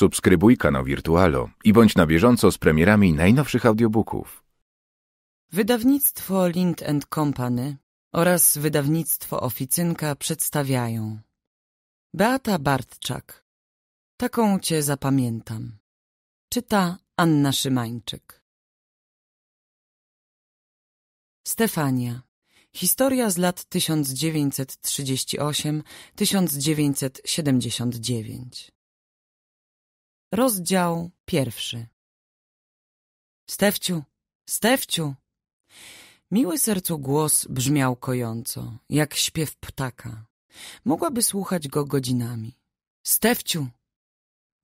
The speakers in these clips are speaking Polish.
Subskrybuj kanał Wirtualo i bądź na bieżąco z premierami najnowszych audiobooków. Wydawnictwo Lind Company oraz wydawnictwo Oficynka przedstawiają Beata Bartczak Taką cię zapamiętam. Czyta Anna Szymańczyk Stefania Historia z lat 1938-1979 Rozdział pierwszy. Stefciu, Stefciu! Miły sercu głos brzmiał kojąco, jak śpiew ptaka. Mogłaby słuchać go godzinami. Stefciu!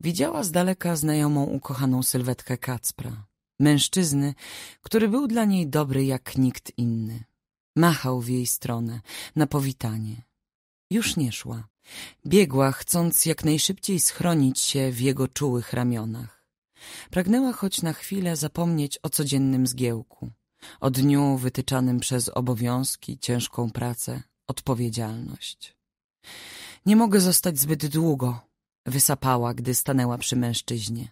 Widziała z daleka znajomą ukochaną sylwetkę Kacpra, mężczyzny, który był dla niej dobry jak nikt inny. Machał w jej stronę, na powitanie. Już nie szła. Biegła, chcąc jak najszybciej schronić się w jego czułych ramionach. Pragnęła choć na chwilę zapomnieć o codziennym zgiełku, o dniu wytyczanym przez obowiązki, ciężką pracę, odpowiedzialność. Nie mogę zostać zbyt długo, wysapała, gdy stanęła przy mężczyźnie.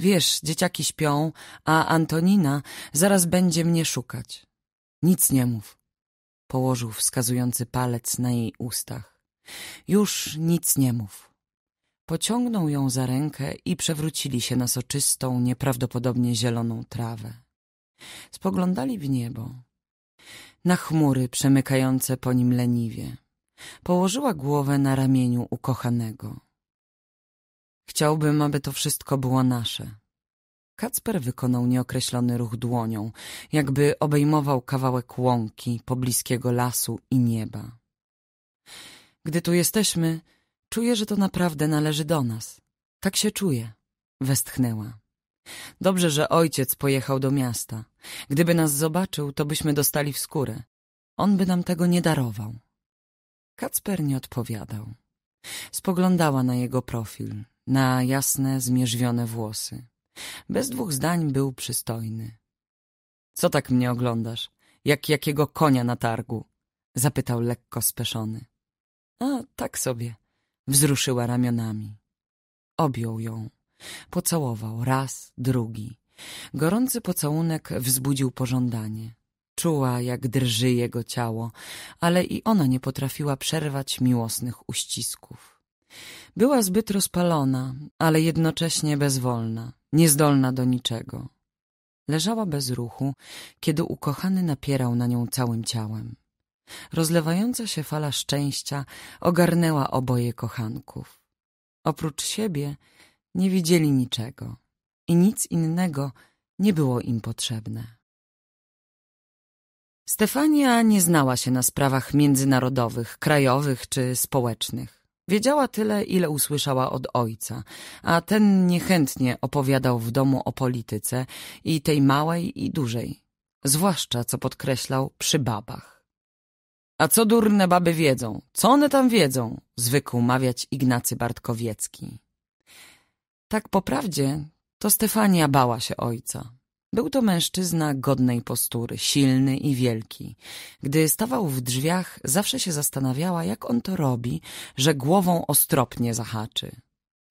Wiesz, dzieciaki śpią, a Antonina zaraz będzie mnie szukać. Nic nie mów. Położył wskazujący palec na jej ustach. Już nic nie mów. Pociągnął ją za rękę i przewrócili się na soczystą, nieprawdopodobnie zieloną trawę. Spoglądali w niebo. Na chmury przemykające po nim leniwie. Położyła głowę na ramieniu ukochanego. Chciałbym, aby to wszystko było nasze. Kacper wykonał nieokreślony ruch dłonią, jakby obejmował kawałek łąki pobliskiego lasu i nieba. Gdy tu jesteśmy, czuję, że to naprawdę należy do nas. Tak się czuję, westchnęła. Dobrze, że ojciec pojechał do miasta. Gdyby nas zobaczył, to byśmy dostali w skórę. On by nam tego nie darował. Kacper nie odpowiadał. Spoglądała na jego profil, na jasne, zmierzwione włosy. Bez dwóch zdań był przystojny. Co tak mnie oglądasz? Jak jakiego konia na targu? Zapytał lekko speszony. A tak sobie. Wzruszyła ramionami. Objął ją. Pocałował raz, drugi. Gorący pocałunek wzbudził pożądanie. Czuła, jak drży jego ciało, ale i ona nie potrafiła przerwać miłosnych uścisków. Była zbyt rozpalona, ale jednocześnie bezwolna, niezdolna do niczego. Leżała bez ruchu, kiedy ukochany napierał na nią całym ciałem. Rozlewająca się fala szczęścia ogarnęła oboje kochanków. Oprócz siebie nie widzieli niczego i nic innego nie było im potrzebne. Stefania nie znała się na sprawach międzynarodowych, krajowych czy społecznych. Wiedziała tyle, ile usłyszała od ojca, a ten niechętnie opowiadał w domu o polityce i tej małej i dużej, zwłaszcza, co podkreślał, przy babach. A co durne baby wiedzą? Co one tam wiedzą? Zwykł mawiać Ignacy Bartkowiecki. Tak po prawdzie, to Stefania bała się ojca. Był to mężczyzna godnej postury, silny i wielki. Gdy stawał w drzwiach, zawsze się zastanawiała, jak on to robi, że głową ostropnie zahaczy.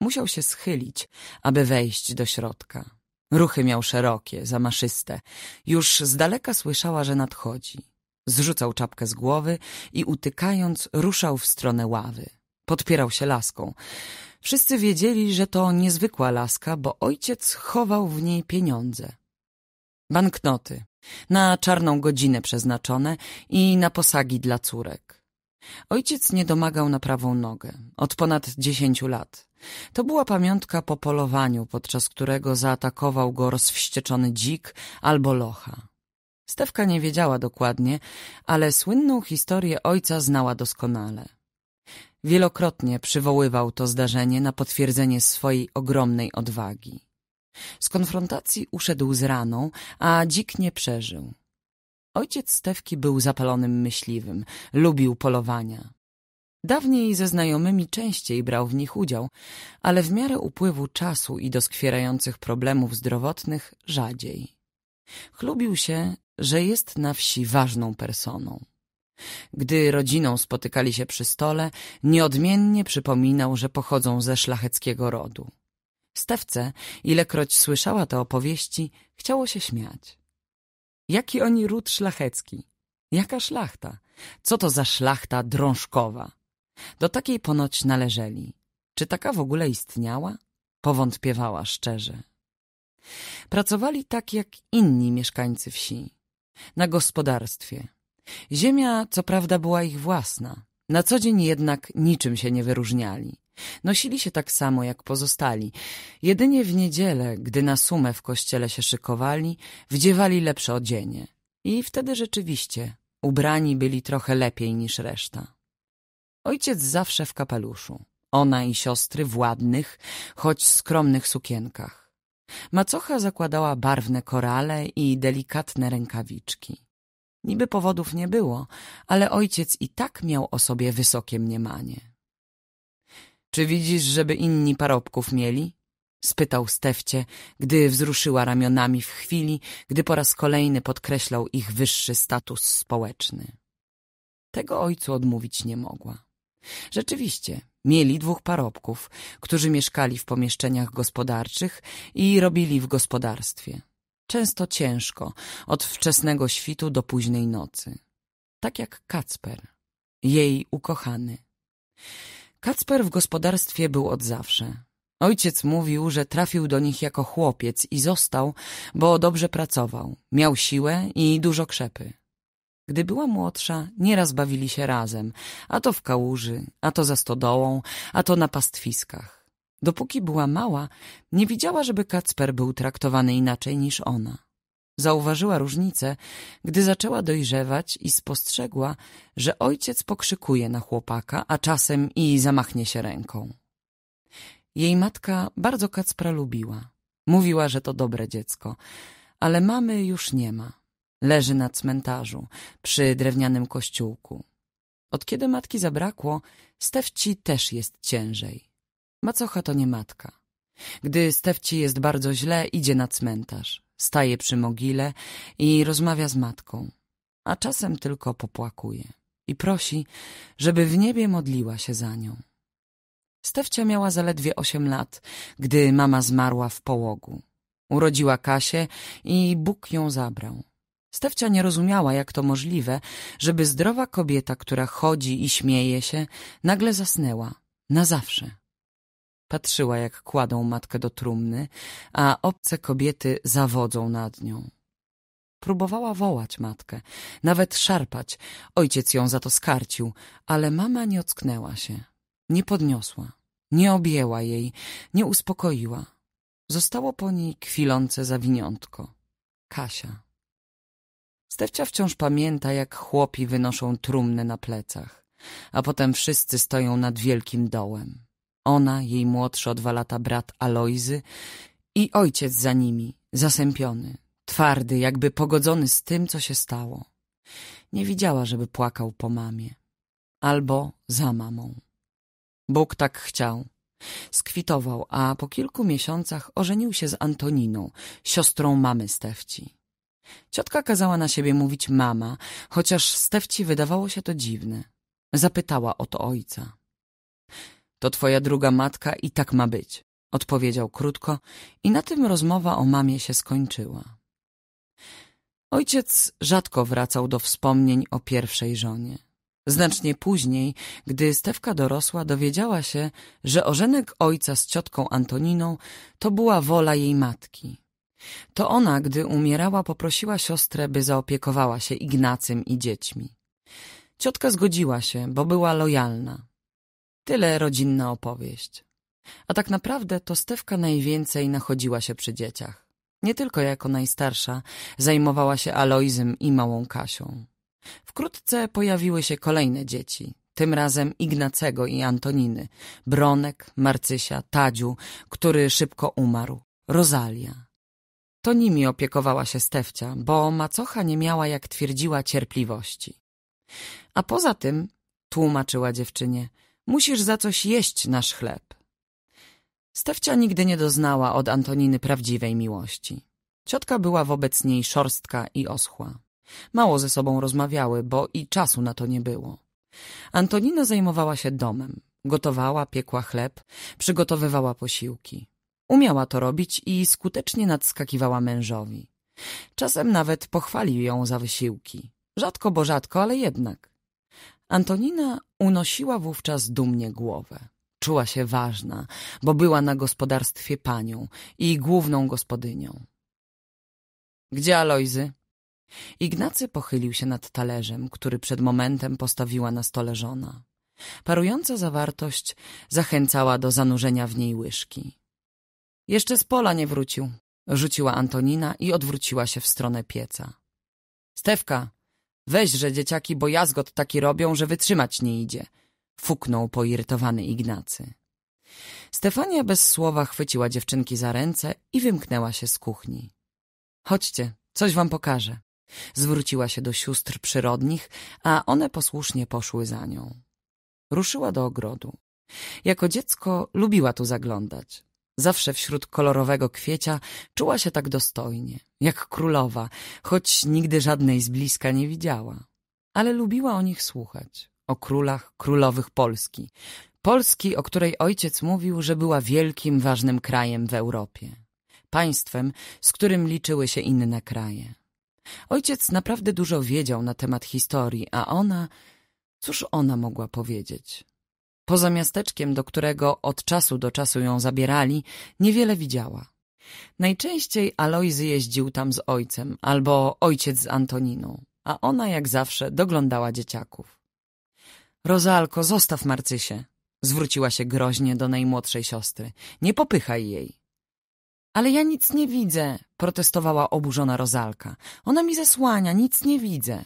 Musiał się schylić, aby wejść do środka. Ruchy miał szerokie, zamaszyste. Już z daleka słyszała, że nadchodzi. Zrzucał czapkę z głowy i utykając ruszał w stronę ławy. Podpierał się laską. Wszyscy wiedzieli, że to niezwykła laska, bo ojciec chował w niej pieniądze. Banknoty. Na czarną godzinę przeznaczone i na posagi dla córek. Ojciec nie domagał na prawą nogę. Od ponad dziesięciu lat. To była pamiątka po polowaniu, podczas którego zaatakował go rozwścieczony dzik albo locha. Stewka nie wiedziała dokładnie, ale słynną historię ojca znała doskonale. Wielokrotnie przywoływał to zdarzenie na potwierdzenie swojej ogromnej odwagi. Z konfrontacji uszedł z raną, a dzik nie przeżył. Ojciec Stewki był zapalonym myśliwym, lubił polowania. Dawniej ze znajomymi częściej brał w nich udział, ale w miarę upływu czasu i doskwierających problemów zdrowotnych rzadziej. Chlubił się, że jest na wsi ważną personą. Gdy rodziną spotykali się przy stole, nieodmiennie przypominał, że pochodzą ze szlacheckiego rodu. Stewce, ilekroć słyszała te opowieści, chciało się śmiać. Jaki oni ród szlachecki? Jaka szlachta? Co to za szlachta drążkowa? Do takiej ponoć należeli. Czy taka w ogóle istniała? Powątpiewała szczerze. Pracowali tak jak inni mieszkańcy wsi na gospodarstwie. Ziemia, co prawda, była ich własna. Na co dzień jednak niczym się nie wyróżniali. Nosili się tak samo jak pozostali. Jedynie w niedzielę, gdy na sumę w kościele się szykowali, wdziewali lepsze odzienie. I wtedy rzeczywiście ubrani byli trochę lepiej niż reszta. Ojciec zawsze w kapeluszu. Ona i siostry w ładnych, choć skromnych sukienkach. Macocha zakładała barwne korale i delikatne rękawiczki. Niby powodów nie było, ale ojciec i tak miał o sobie wysokie mniemanie. Czy widzisz, żeby inni parobków mieli? spytał Stefcie, gdy wzruszyła ramionami w chwili, gdy po raz kolejny podkreślał ich wyższy status społeczny. Tego ojcu odmówić nie mogła. Rzeczywiście, Mieli dwóch parobków, którzy mieszkali w pomieszczeniach gospodarczych i robili w gospodarstwie. Często ciężko, od wczesnego świtu do późnej nocy. Tak jak Kacper, jej ukochany. Kacper w gospodarstwie był od zawsze. Ojciec mówił, że trafił do nich jako chłopiec i został, bo dobrze pracował, miał siłę i dużo krzepy. Gdy była młodsza, nieraz bawili się razem, a to w kałuży, a to za stodołą, a to na pastwiskach. Dopóki była mała, nie widziała, żeby Kacper był traktowany inaczej niż ona. Zauważyła różnicę, gdy zaczęła dojrzewać i spostrzegła, że ojciec pokrzykuje na chłopaka, a czasem i zamachnie się ręką. Jej matka bardzo Kacpra lubiła. Mówiła, że to dobre dziecko, ale mamy już nie ma. Leży na cmentarzu, przy drewnianym kościółku. Od kiedy matki zabrakło, Stefci też jest ciężej. Macocha to nie matka. Gdy Stefci jest bardzo źle, idzie na cmentarz, staje przy mogile i rozmawia z matką, a czasem tylko popłakuje i prosi, żeby w niebie modliła się za nią. Stefcia miała zaledwie osiem lat, gdy mama zmarła w połogu. Urodziła Kasię i Bóg ją zabrał. Stawcia nie rozumiała, jak to możliwe, żeby zdrowa kobieta, która chodzi i śmieje się, nagle zasnęła. Na zawsze. Patrzyła, jak kładą matkę do trumny, a obce kobiety zawodzą nad nią. Próbowała wołać matkę, nawet szarpać. Ojciec ją za to skarcił, ale mama nie ocknęła się. Nie podniosła, nie objęła jej, nie uspokoiła. Zostało po niej kwilące zawiniątko. Kasia. Stefcia wciąż pamięta, jak chłopi wynoszą trumny na plecach, a potem wszyscy stoją nad wielkim dołem. Ona, jej młodszy o dwa lata brat Alojzy i ojciec za nimi, zasępiony, twardy, jakby pogodzony z tym, co się stało. Nie widziała, żeby płakał po mamie. Albo za mamą. Bóg tak chciał. Skwitował, a po kilku miesiącach ożenił się z Antoniną, siostrą mamy Stefci. Ciotka kazała na siebie mówić mama, chociaż Stefci wydawało się to dziwne. Zapytała o to ojca. To twoja druga matka i tak ma być, odpowiedział krótko i na tym rozmowa o mamie się skończyła. Ojciec rzadko wracał do wspomnień o pierwszej żonie. Znacznie później, gdy Stewka dorosła, dowiedziała się, że ożenek ojca z ciotką Antoniną to była wola jej matki. To ona, gdy umierała, poprosiła siostrę, by zaopiekowała się Ignacym i dziećmi. Ciotka zgodziła się, bo była lojalna. Tyle rodzinna opowieść. A tak naprawdę to Stewka najwięcej nachodziła się przy dzieciach. Nie tylko jako najstarsza zajmowała się Aloizem i małą Kasią. Wkrótce pojawiły się kolejne dzieci, tym razem Ignacego i Antoniny, Bronek, Marcysia, Tadziu, który szybko umarł, Rozalia. To nimi opiekowała się Stefcia, bo macocha nie miała, jak twierdziła, cierpliwości. A poza tym, tłumaczyła dziewczynie, musisz za coś jeść nasz chleb. Stefcia nigdy nie doznała od Antoniny prawdziwej miłości. Ciotka była wobec niej szorstka i oschła. Mało ze sobą rozmawiały, bo i czasu na to nie było. Antonina zajmowała się domem. Gotowała, piekła chleb, przygotowywała posiłki. Umiała to robić i skutecznie nadskakiwała mężowi. Czasem nawet pochwalił ją za wysiłki. Rzadko bo rzadko, ale jednak. Antonina unosiła wówczas dumnie głowę. Czuła się ważna, bo była na gospodarstwie panią i główną gospodynią. Gdzie Alojzy? Ignacy pochylił się nad talerzem, który przed momentem postawiła na stole żona. Parująca zawartość zachęcała do zanurzenia w niej łyżki. Jeszcze z pola nie wrócił, rzuciła Antonina i odwróciła się w stronę pieca. Stewka, weźże dzieciaki, bo jazgot taki robią, że wytrzymać nie idzie, fuknął poirytowany Ignacy. Stefania bez słowa chwyciła dziewczynki za ręce i wymknęła się z kuchni. Chodźcie, coś wam pokażę. Zwróciła się do sióstr przyrodnich, a one posłusznie poszły za nią. Ruszyła do ogrodu. Jako dziecko lubiła tu zaglądać. Zawsze wśród kolorowego kwiecia czuła się tak dostojnie, jak królowa, choć nigdy żadnej z bliska nie widziała. Ale lubiła o nich słuchać, o królach, królowych Polski. Polski, o której ojciec mówił, że była wielkim, ważnym krajem w Europie. Państwem, z którym liczyły się inne kraje. Ojciec naprawdę dużo wiedział na temat historii, a ona, cóż ona mogła powiedzieć? Poza miasteczkiem, do którego od czasu do czasu ją zabierali, niewiele widziała. Najczęściej Alojzy jeździł tam z ojcem albo ojciec z Antoniną, a ona jak zawsze doglądała dzieciaków. Rozalko, zostaw Marcysię, zwróciła się groźnie do najmłodszej siostry. Nie popychaj jej. Ale ja nic nie widzę, protestowała oburzona Rozalka. Ona mi zasłania, nic nie widzę.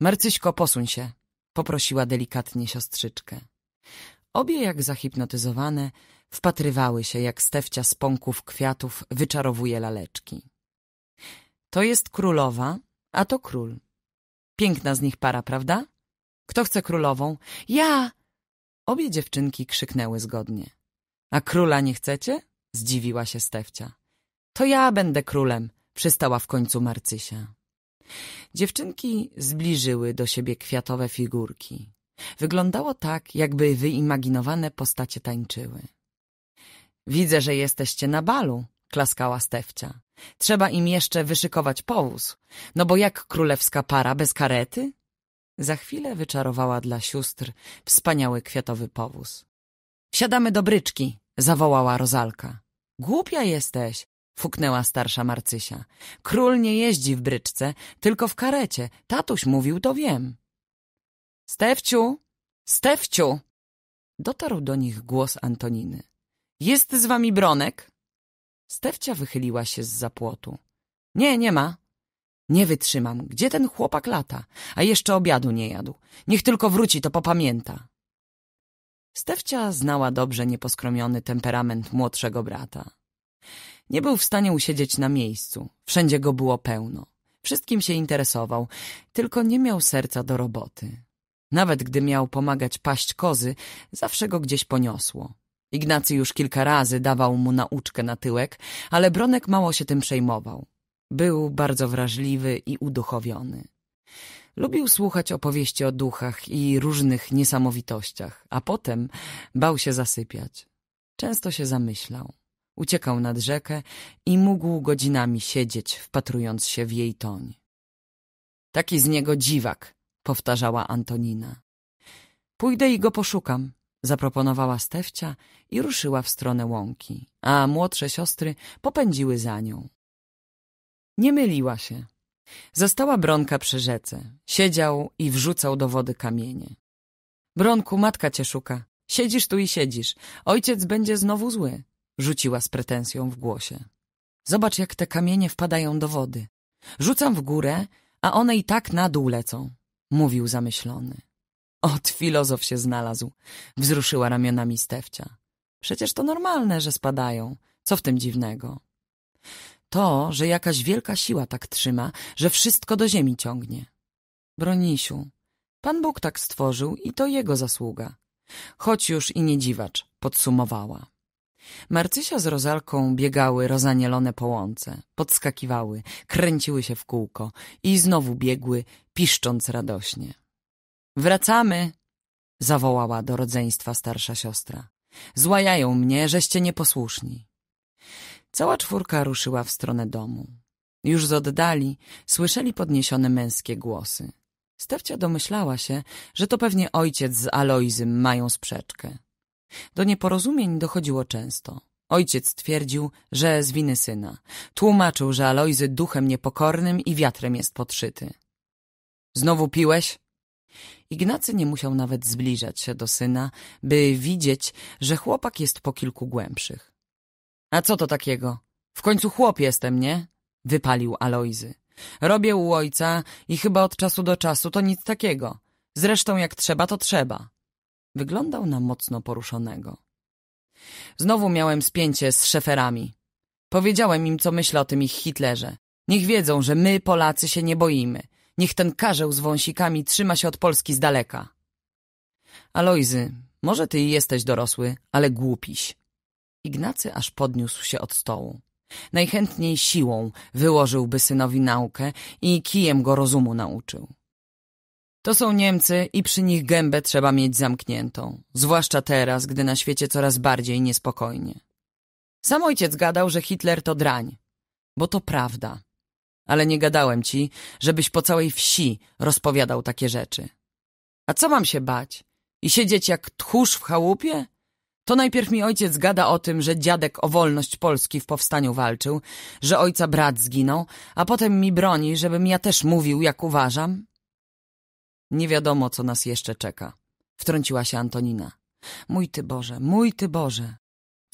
Marcyśko, posuń się, poprosiła delikatnie siostrzyczkę. Obie jak zahipnotyzowane wpatrywały się, jak stewcia z pąków kwiatów wyczarowuje laleczki. To jest królowa, a to król. Piękna z nich para, prawda? Kto chce królową? Ja! Obie dziewczynki krzyknęły zgodnie. A króla nie chcecie? Zdziwiła się Stefcia. To ja będę królem, przystała w końcu Marcysia. Dziewczynki zbliżyły do siebie kwiatowe figurki. Wyglądało tak, jakby wyimaginowane postacie tańczyły. Widzę, że jesteście na balu, klaskała Stefcia. Trzeba im jeszcze wyszykować powóz. No bo jak królewska para bez karety? Za chwilę wyczarowała dla sióstr wspaniały kwiatowy powóz. Siadamy do bryczki, zawołała Rozalka. Głupia jesteś, fuknęła starsza Marcysia. Król nie jeździ w bryczce, tylko w karecie. Tatuś mówił, to wiem. Stefciu! Stefciu! Dotarł do nich głos Antoniny. Jest z wami Bronek? Stefcia wychyliła się z zapłotu. Nie, nie ma. Nie wytrzymam. Gdzie ten chłopak lata? A jeszcze obiadu nie jadł. Niech tylko wróci, to popamięta. Stefcia znała dobrze nieposkromiony temperament młodszego brata. Nie był w stanie usiedzieć na miejscu. Wszędzie go było pełno. Wszystkim się interesował, tylko nie miał serca do roboty. Nawet gdy miał pomagać paść kozy, zawsze go gdzieś poniosło. Ignacy już kilka razy dawał mu nauczkę na tyłek, ale Bronek mało się tym przejmował. Był bardzo wrażliwy i uduchowiony. Lubił słuchać opowieści o duchach i różnych niesamowitościach, a potem bał się zasypiać. Często się zamyślał. Uciekał nad rzekę i mógł godzinami siedzieć, wpatrując się w jej toń. Taki z niego dziwak, powtarzała Antonina. Pójdę i go poszukam, zaproponowała Stefcia i ruszyła w stronę łąki, a młodsze siostry popędziły za nią. Nie myliła się. Została Bronka przy rzece. Siedział i wrzucał do wody kamienie. Bronku, matka cię szuka. Siedzisz tu i siedzisz. Ojciec będzie znowu zły, rzuciła z pretensją w głosie. Zobacz, jak te kamienie wpadają do wody. Rzucam w górę, a one i tak na dół lecą mówił zamyślony. Ot, filozof się znalazł, wzruszyła ramionami Stefcia. Przecież to normalne, że spadają. Co w tym dziwnego? To, że jakaś wielka siła tak trzyma, że wszystko do ziemi ciągnie. Bronisiu, Pan Bóg tak stworzył i to jego zasługa. Choć już i nie dziwacz, podsumowała. Marcysia z Rozalką biegały rozanielone po łące, podskakiwały, kręciły się w kółko i znowu biegły piszcząc radośnie. Wracamy! zawołała do rodzeństwa starsza siostra. Złajają mnie, żeście nieposłuszni. Cała czwórka ruszyła w stronę domu. Już z oddali słyszeli podniesione męskie głosy. Stawcia domyślała się, że to pewnie ojciec z Aloizym mają sprzeczkę. Do nieporozumień dochodziło często. Ojciec twierdził, że z winy syna. Tłumaczył, że Alojzy duchem niepokornym i wiatrem jest podszyty. Znowu piłeś? Ignacy nie musiał nawet zbliżać się do syna, by widzieć, że chłopak jest po kilku głębszych. A co to takiego? W końcu chłop jestem, nie? Wypalił Alojzy. Robię u ojca i chyba od czasu do czasu to nic takiego. Zresztą jak trzeba, to trzeba. Wyglądał na mocno poruszonego. Znowu miałem spięcie z szeferami. Powiedziałem im, co myślę o tym ich Hitlerze. Niech wiedzą, że my, Polacy, się nie boimy. Niech ten karzeł z wąsikami trzyma się od Polski z daleka. Alojzy, może ty i jesteś dorosły, ale głupiś. Ignacy aż podniósł się od stołu. Najchętniej siłą wyłożyłby synowi naukę i kijem go rozumu nauczył. To są Niemcy i przy nich gębę trzeba mieć zamkniętą, zwłaszcza teraz, gdy na świecie coraz bardziej niespokojnie. Sam ojciec gadał, że Hitler to drań, bo to prawda ale nie gadałem ci, żebyś po całej wsi rozpowiadał takie rzeczy. A co mam się bać? I siedzieć jak tchórz w chałupie? To najpierw mi ojciec gada o tym, że dziadek o wolność Polski w powstaniu walczył, że ojca brat zginął, a potem mi broni, żebym ja też mówił, jak uważam. Nie wiadomo, co nas jeszcze czeka, wtrąciła się Antonina. Mój ty Boże, mój ty Boże,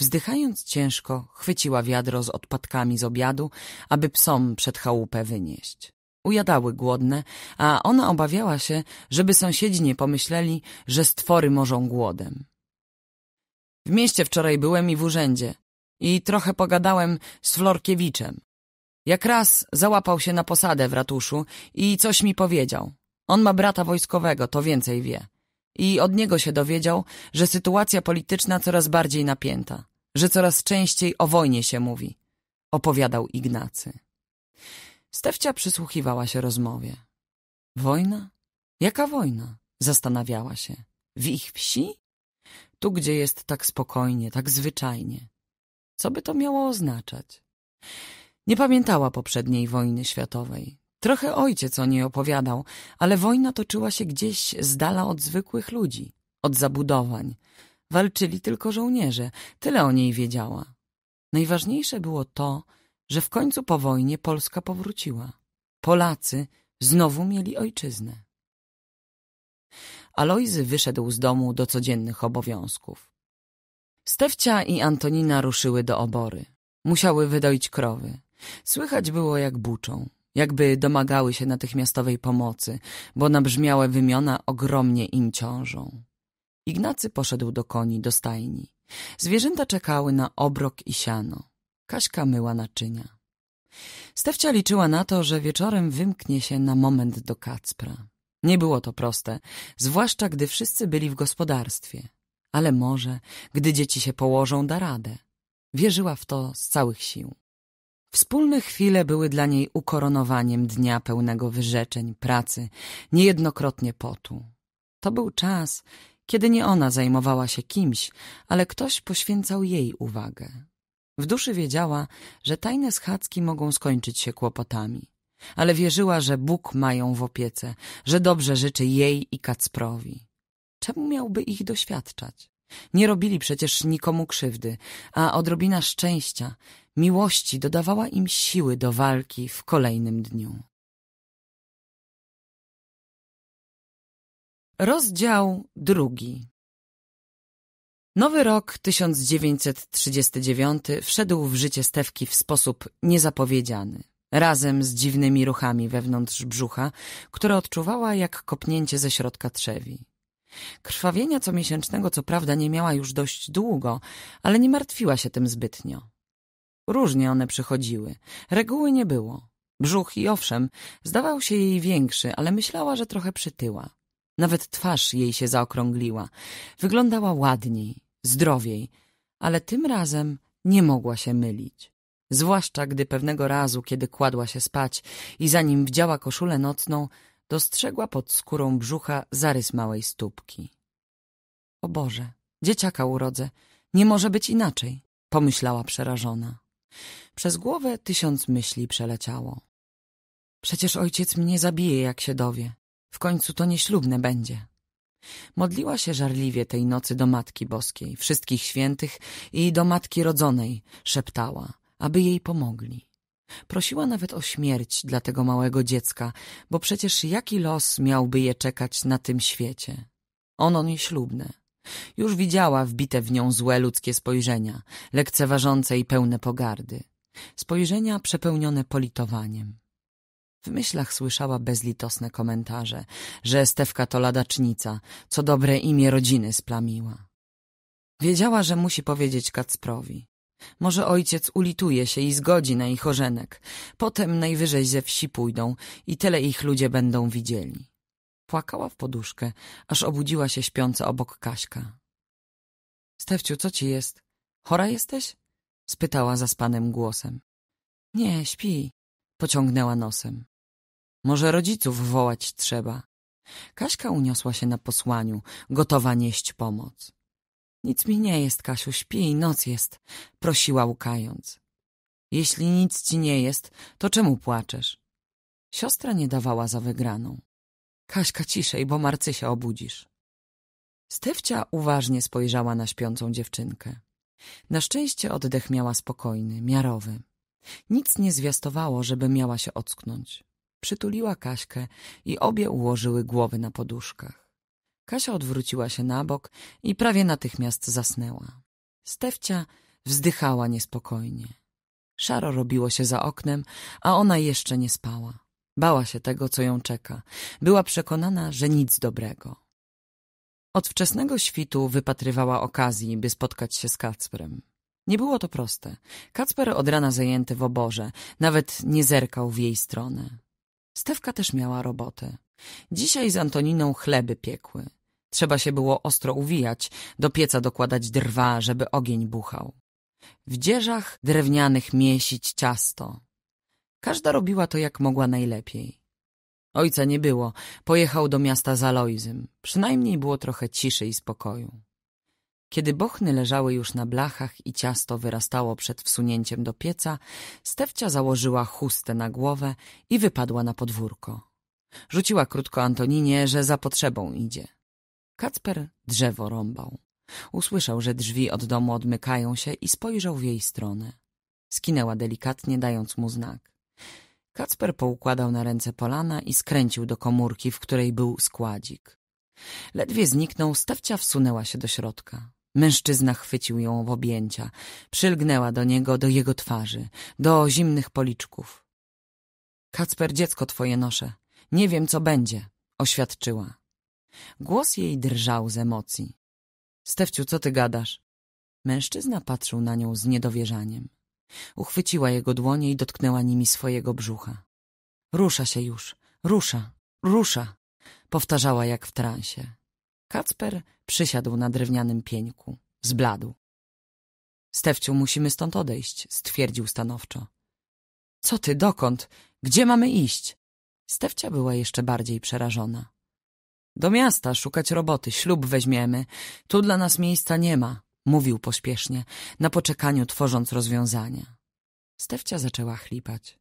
Wzdychając ciężko, chwyciła wiadro z odpadkami z obiadu, aby psom przed chałupę wynieść. Ujadały głodne, a ona obawiała się, żeby sąsiedzi nie pomyśleli, że stwory morzą głodem. W mieście wczoraj byłem i w urzędzie i trochę pogadałem z Florkiewiczem. Jak raz załapał się na posadę w ratuszu i coś mi powiedział. On ma brata wojskowego, to więcej wie. I od niego się dowiedział, że sytuacja polityczna coraz bardziej napięta że coraz częściej o wojnie się mówi, opowiadał Ignacy. Stefcia przysłuchiwała się rozmowie. Wojna? Jaka wojna? Zastanawiała się. W ich wsi? Tu, gdzie jest tak spokojnie, tak zwyczajnie. Co by to miało oznaczać? Nie pamiętała poprzedniej wojny światowej. Trochę ojciec o niej opowiadał, ale wojna toczyła się gdzieś z dala od zwykłych ludzi, od zabudowań, Walczyli tylko żołnierze, tyle o niej wiedziała. Najważniejsze było to, że w końcu po wojnie Polska powróciła. Polacy znowu mieli ojczyznę. Alojzy wyszedł z domu do codziennych obowiązków. Stefcia i Antonina ruszyły do obory. Musiały wydoić krowy. Słychać było jak buczą, jakby domagały się natychmiastowej pomocy, bo nabrzmiałe wymiona ogromnie im ciążą. Ignacy poszedł do koni, do stajni. Zwierzęta czekały na obrok i siano. Kaśka myła naczynia. Stefcia liczyła na to, że wieczorem wymknie się na moment do Kacpra. Nie było to proste, zwłaszcza gdy wszyscy byli w gospodarstwie. Ale może, gdy dzieci się położą, da radę. Wierzyła w to z całych sił. Wspólne chwile były dla niej ukoronowaniem dnia pełnego wyrzeczeń, pracy, niejednokrotnie potu. To był czas, kiedy nie ona zajmowała się kimś, ale ktoś poświęcał jej uwagę. W duszy wiedziała, że tajne schadzki mogą skończyć się kłopotami, ale wierzyła, że Bóg ma ją w opiece, że dobrze życzy jej i Kacprowi. Czemu miałby ich doświadczać? Nie robili przecież nikomu krzywdy, a odrobina szczęścia, miłości dodawała im siły do walki w kolejnym dniu. Rozdział drugi Nowy rok 1939 wszedł w życie Stewki w sposób niezapowiedziany, razem z dziwnymi ruchami wewnątrz brzucha, które odczuwała jak kopnięcie ze środka trzewi. Krwawienia comiesięcznego co prawda nie miała już dość długo, ale nie martwiła się tym zbytnio. Różnie one przychodziły, reguły nie było. Brzuch i owszem, zdawał się jej większy, ale myślała, że trochę przytyła. Nawet twarz jej się zaokrągliła. Wyglądała ładniej, zdrowiej, ale tym razem nie mogła się mylić. Zwłaszcza gdy pewnego razu, kiedy kładła się spać i zanim wdziała koszulę nocną, dostrzegła pod skórą brzucha zarys małej stópki. O Boże, dzieciaka urodzę, nie może być inaczej, pomyślała przerażona. Przez głowę tysiąc myśli przeleciało. Przecież ojciec mnie zabije, jak się dowie. W końcu to nieślubne będzie. Modliła się żarliwie tej nocy do Matki Boskiej, wszystkich świętych i do Matki Rodzonej, szeptała, aby jej pomogli. Prosiła nawet o śmierć dla tego małego dziecka, bo przecież jaki los miałby je czekać na tym świecie? Ono nieślubne. Już widziała wbite w nią złe ludzkie spojrzenia, lekceważące i pełne pogardy. Spojrzenia przepełnione politowaniem. W myślach słyszała bezlitosne komentarze, że Stewka to ladacznica, co dobre imię rodziny splamiła. Wiedziała, że musi powiedzieć Kacprowi. Może ojciec ulituje się i zgodzi na ich ożenek. Potem najwyżej ze wsi pójdą i tyle ich ludzie będą widzieli. Płakała w poduszkę, aż obudziła się śpiąca obok Kaśka. Stewciu, co ci jest? Chora jesteś? spytała zaspanym głosem. Nie, śpi, pociągnęła nosem. Może rodziców wołać trzeba. Kaśka uniosła się na posłaniu, gotowa nieść pomoc. Nic mi nie jest, Kasiu, śpi, i noc jest, prosiła łkając. Jeśli nic ci nie jest, to czemu płaczesz? Siostra nie dawała za wygraną. Kaśka, ciszej, bo Marcy się obudzisz. Stefcia uważnie spojrzała na śpiącą dziewczynkę. Na szczęście oddech miała spokojny, miarowy. Nic nie zwiastowało, żeby miała się ocknąć. Przytuliła Kaśkę i obie ułożyły głowy na poduszkach. Kasia odwróciła się na bok i prawie natychmiast zasnęła. Stefcia wzdychała niespokojnie. Szaro robiło się za oknem, a ona jeszcze nie spała. Bała się tego, co ją czeka. Była przekonana, że nic dobrego. Od wczesnego świtu wypatrywała okazji, by spotkać się z Kacprem. Nie było to proste. Kacper od rana zajęty w oborze, nawet nie zerkał w jej stronę. Stewka też miała robotę. Dzisiaj z Antoniną chleby piekły. Trzeba się było ostro uwijać, do pieca dokładać drwa, żeby ogień buchał. W dzieżach drewnianych miesić ciasto. Każda robiła to jak mogła najlepiej. Ojca nie było, pojechał do miasta z Alojzym. Przynajmniej było trochę ciszy i spokoju. Kiedy bochny leżały już na blachach i ciasto wyrastało przed wsunięciem do pieca, Stefcia założyła chustę na głowę i wypadła na podwórko. Rzuciła krótko Antoninie, że za potrzebą idzie. Kacper drzewo rąbał. Usłyszał, że drzwi od domu odmykają się i spojrzał w jej stronę. Skinęła delikatnie, dając mu znak. Kacper poukładał na ręce polana i skręcił do komórki, w której był składzik. Ledwie zniknął, Stefcia wsunęła się do środka. Mężczyzna chwycił ją w objęcia. Przylgnęła do niego, do jego twarzy, do zimnych policzków. Kacper, dziecko twoje noszę. Nie wiem, co będzie, oświadczyła. Głos jej drżał z emocji. Stefciu, co ty gadasz? Mężczyzna patrzył na nią z niedowierzaniem. Uchwyciła jego dłonie i dotknęła nimi swojego brzucha. Rusza się już, rusza, rusza, powtarzała jak w transie. Kacper przysiadł na drewnianym pieńku. Zbladł. Stefciu, musimy stąd odejść, stwierdził stanowczo. Co ty, dokąd? Gdzie mamy iść? Stefcia była jeszcze bardziej przerażona. Do miasta szukać roboty, ślub weźmiemy. Tu dla nas miejsca nie ma, mówił pośpiesznie, na poczekaniu tworząc rozwiązania. Stefcia zaczęła chlipać.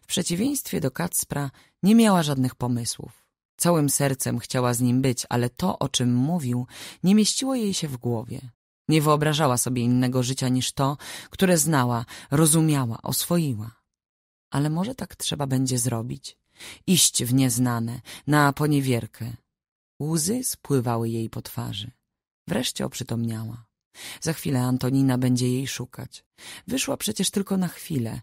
W przeciwieństwie do Kacpra nie miała żadnych pomysłów. Całym sercem chciała z nim być, ale to, o czym mówił, nie mieściło jej się w głowie. Nie wyobrażała sobie innego życia niż to, które znała, rozumiała, oswoiła. Ale może tak trzeba będzie zrobić? Iść w nieznane, na poniewierkę. Łzy spływały jej po twarzy. Wreszcie oprzytomniała. Za chwilę Antonina będzie jej szukać. Wyszła przecież tylko na chwilę.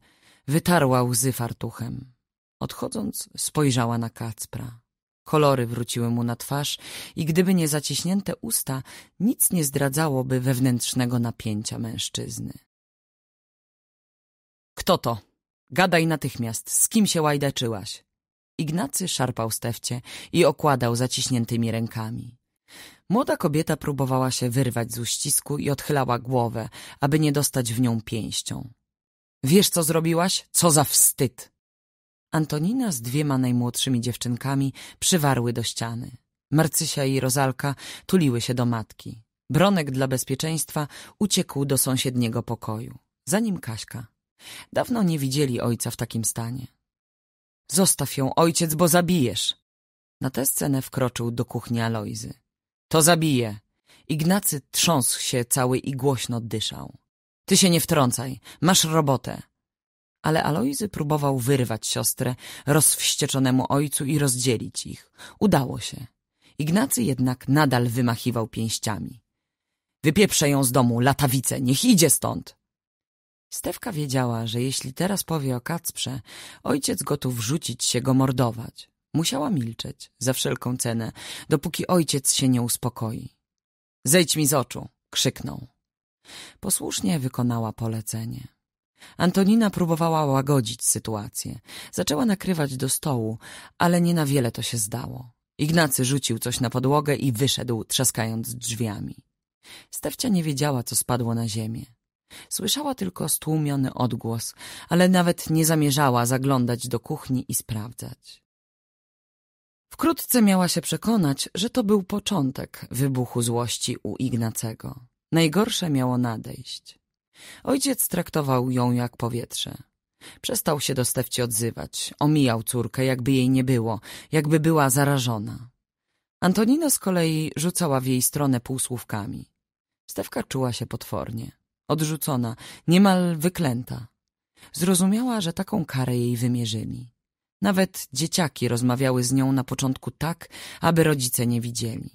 Wytarła łzy fartuchem. Odchodząc, spojrzała na Kacpra. Kolory wróciły mu na twarz i gdyby nie zaciśnięte usta, nic nie zdradzałoby wewnętrznego napięcia mężczyzny. Kto to? Gadaj natychmiast, z kim się łajdaczyłaś? Ignacy szarpał Stefcie i okładał zaciśniętymi rękami. Młoda kobieta próbowała się wyrwać z uścisku i odchylała głowę, aby nie dostać w nią pięścią. Wiesz, co zrobiłaś? Co za wstyd! Antonina z dwiema najmłodszymi dziewczynkami przywarły do ściany. Marcysia i Rozalka tuliły się do matki. Bronek dla bezpieczeństwa uciekł do sąsiedniego pokoju. Za nim Kaśka. Dawno nie widzieli ojca w takim stanie. Zostaw ją, ojciec, bo zabijesz. Na tę scenę wkroczył do kuchni Alojzy. To zabije. Ignacy trząsł się cały i głośno dyszał. Ty się nie wtrącaj, masz robotę. Ale Alojzy próbował wyrwać siostrę rozwścieczonemu ojcu i rozdzielić ich. Udało się. Ignacy jednak nadal wymachiwał pięściami. Wypieprzę ją z domu, latawice, niech idzie stąd! Stewka wiedziała, że jeśli teraz powie o Kacprze, ojciec gotów rzucić się go mordować. Musiała milczeć, za wszelką cenę, dopóki ojciec się nie uspokoi. Zejdź mi z oczu! krzyknął. Posłusznie wykonała polecenie. Antonina próbowała łagodzić sytuację. Zaczęła nakrywać do stołu, ale nie na wiele to się zdało. Ignacy rzucił coś na podłogę i wyszedł, trzaskając drzwiami. Stefcia nie wiedziała, co spadło na ziemię. Słyszała tylko stłumiony odgłos, ale nawet nie zamierzała zaglądać do kuchni i sprawdzać. Wkrótce miała się przekonać, że to był początek wybuchu złości u Ignacego. Najgorsze miało nadejść. Ojciec traktował ją jak powietrze. Przestał się do Stefci odzywać, omijał córkę, jakby jej nie było, jakby była zarażona. Antonina z kolei rzucała w jej stronę półsłówkami. Stefka czuła się potwornie, odrzucona, niemal wyklęta. Zrozumiała, że taką karę jej wymierzyli. Nawet dzieciaki rozmawiały z nią na początku tak, aby rodzice nie widzieli.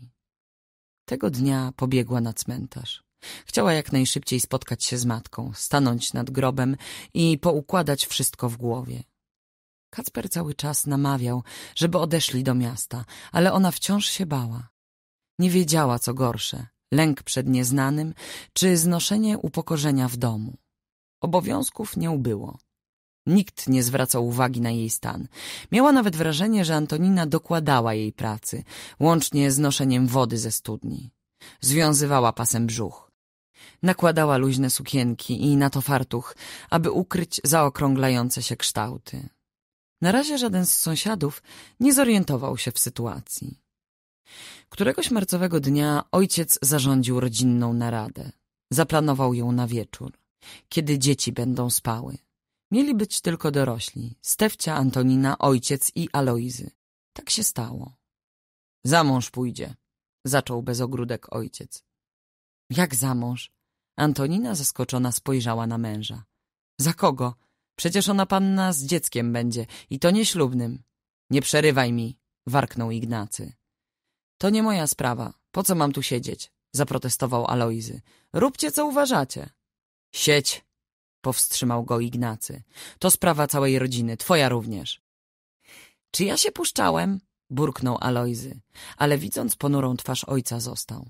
Tego dnia pobiegła na cmentarz. Chciała jak najszybciej spotkać się z matką, stanąć nad grobem i poukładać wszystko w głowie. Kacper cały czas namawiał, żeby odeszli do miasta, ale ona wciąż się bała. Nie wiedziała, co gorsze – lęk przed nieznanym czy znoszenie upokorzenia w domu. Obowiązków nie ubyło. Nikt nie zwracał uwagi na jej stan. Miała nawet wrażenie, że Antonina dokładała jej pracy, łącznie z noszeniem wody ze studni. Związywała pasem brzuch. Nakładała luźne sukienki i na to fartuch, aby ukryć zaokrąglające się kształty. Na razie żaden z sąsiadów nie zorientował się w sytuacji. Któregoś marcowego dnia ojciec zarządził rodzinną naradę. Zaplanował ją na wieczór, kiedy dzieci będą spały. Mieli być tylko dorośli, Stefcia, Antonina, ojciec i Aloizy. Tak się stało. Za mąż pójdzie, zaczął bez ogródek ojciec. Jak za mąż? Antonina zaskoczona spojrzała na męża. Za kogo? Przecież ona panna z dzieckiem będzie i to nieślubnym. Nie przerywaj mi, warknął Ignacy. To nie moja sprawa. Po co mam tu siedzieć? Zaprotestował Aloizy. Róbcie, co uważacie. Sieć! Powstrzymał go Ignacy. To sprawa całej rodziny, twoja również. Czy ja się puszczałem? Burknął Aloizy, ale widząc ponurą twarz ojca został.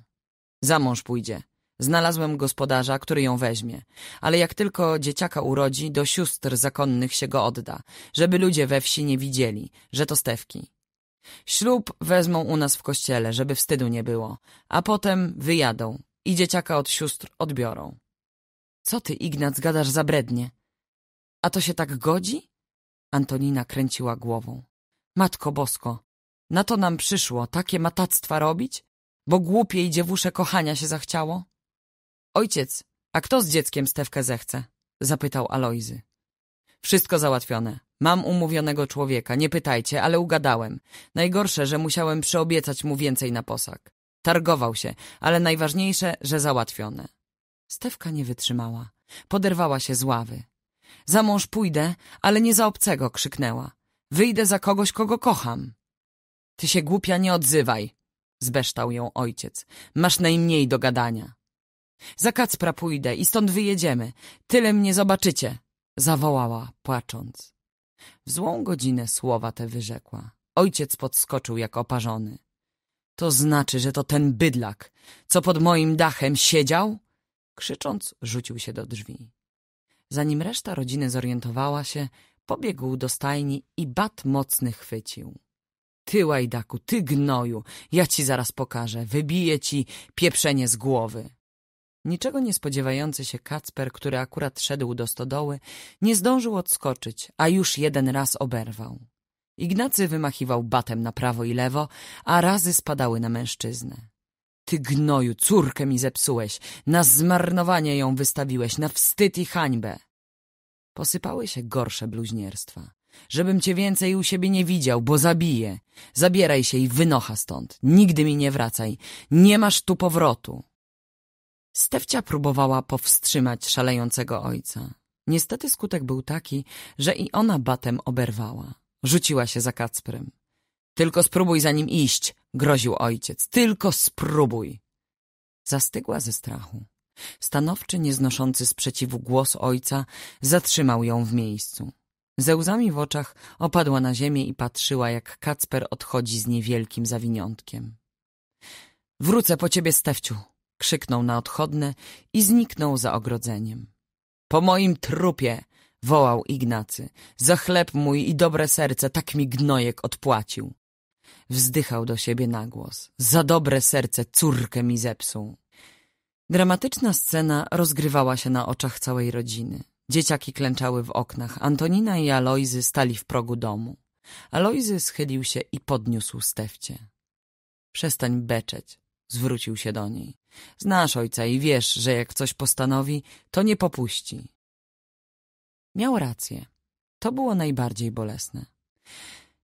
Za mąż pójdzie. Znalazłem gospodarza, który ją weźmie. Ale jak tylko dzieciaka urodzi, do sióstr zakonnych się go odda, żeby ludzie we wsi nie widzieli, że to stewki. Ślub wezmą u nas w kościele, żeby wstydu nie było, a potem wyjadą i dzieciaka od sióstr odbiorą. Co ty, Ignac, gadasz zabrednie? A to się tak godzi? Antonina kręciła głową. Matko Bosko, na to nam przyszło, takie matactwa robić? bo głupiej dziewusze kochania się zachciało? Ojciec, a kto z dzieckiem Stewkę zechce? Zapytał Alojzy. Wszystko załatwione. Mam umówionego człowieka, nie pytajcie, ale ugadałem. Najgorsze, że musiałem przyobiecać mu więcej na posag. Targował się, ale najważniejsze, że załatwione. Stewka nie wytrzymała. Poderwała się z ławy. Za mąż pójdę, ale nie za obcego, krzyknęła. Wyjdę za kogoś, kogo kocham. Ty się głupia nie odzywaj, Zbeształ ją ojciec. Masz najmniej do gadania. Za Kacpra pójdę i stąd wyjedziemy. Tyle mnie zobaczycie. Zawołała, płacząc. W złą godzinę słowa te wyrzekła. Ojciec podskoczył jak oparzony. To znaczy, że to ten bydlak, co pod moim dachem siedział? Krzycząc, rzucił się do drzwi. Zanim reszta rodziny zorientowała się, pobiegł do stajni i bat mocny chwycił. Ty, łajdaku, ty gnoju, ja ci zaraz pokażę, wybiję ci pieprzenie z głowy. Niczego spodziewający się Kacper, który akurat szedł do stodoły, nie zdążył odskoczyć, a już jeden raz oberwał. Ignacy wymachiwał batem na prawo i lewo, a razy spadały na mężczyznę. Ty gnoju, córkę mi zepsułeś, na zmarnowanie ją wystawiłeś, na wstyd i hańbę. Posypały się gorsze bluźnierstwa żebym cię więcej u siebie nie widział, bo zabiję. Zabieraj się i wynocha stąd. Nigdy mi nie wracaj. Nie masz tu powrotu. Stefcia próbowała powstrzymać szalejącego ojca. Niestety skutek był taki, że i ona batem oberwała. Rzuciła się za Kacprem. Tylko spróbuj za nim iść, groził ojciec. Tylko spróbuj. Zastygła ze strachu. Stanowczy, nieznoszący sprzeciwu głos ojca zatrzymał ją w miejscu. Ze łzami w oczach opadła na ziemię i patrzyła, jak Kacper odchodzi z niewielkim zawiniątkiem. Wrócę po ciebie, Stefciu! krzyknął na odchodne i zniknął za ogrodzeniem. Po moim trupie! wołał Ignacy. Za chleb mój i dobre serce tak mi gnojek odpłacił. Wzdychał do siebie na głos. Za dobre serce córkę mi zepsuł. Dramatyczna scena rozgrywała się na oczach całej rodziny. Dzieciaki klęczały w oknach. Antonina i Alojzy stali w progu domu. Alojzy schylił się i podniósł stefcie. Przestań beczeć, zwrócił się do niej. Znasz ojca i wiesz, że jak coś postanowi, to nie popuści. Miał rację. To było najbardziej bolesne.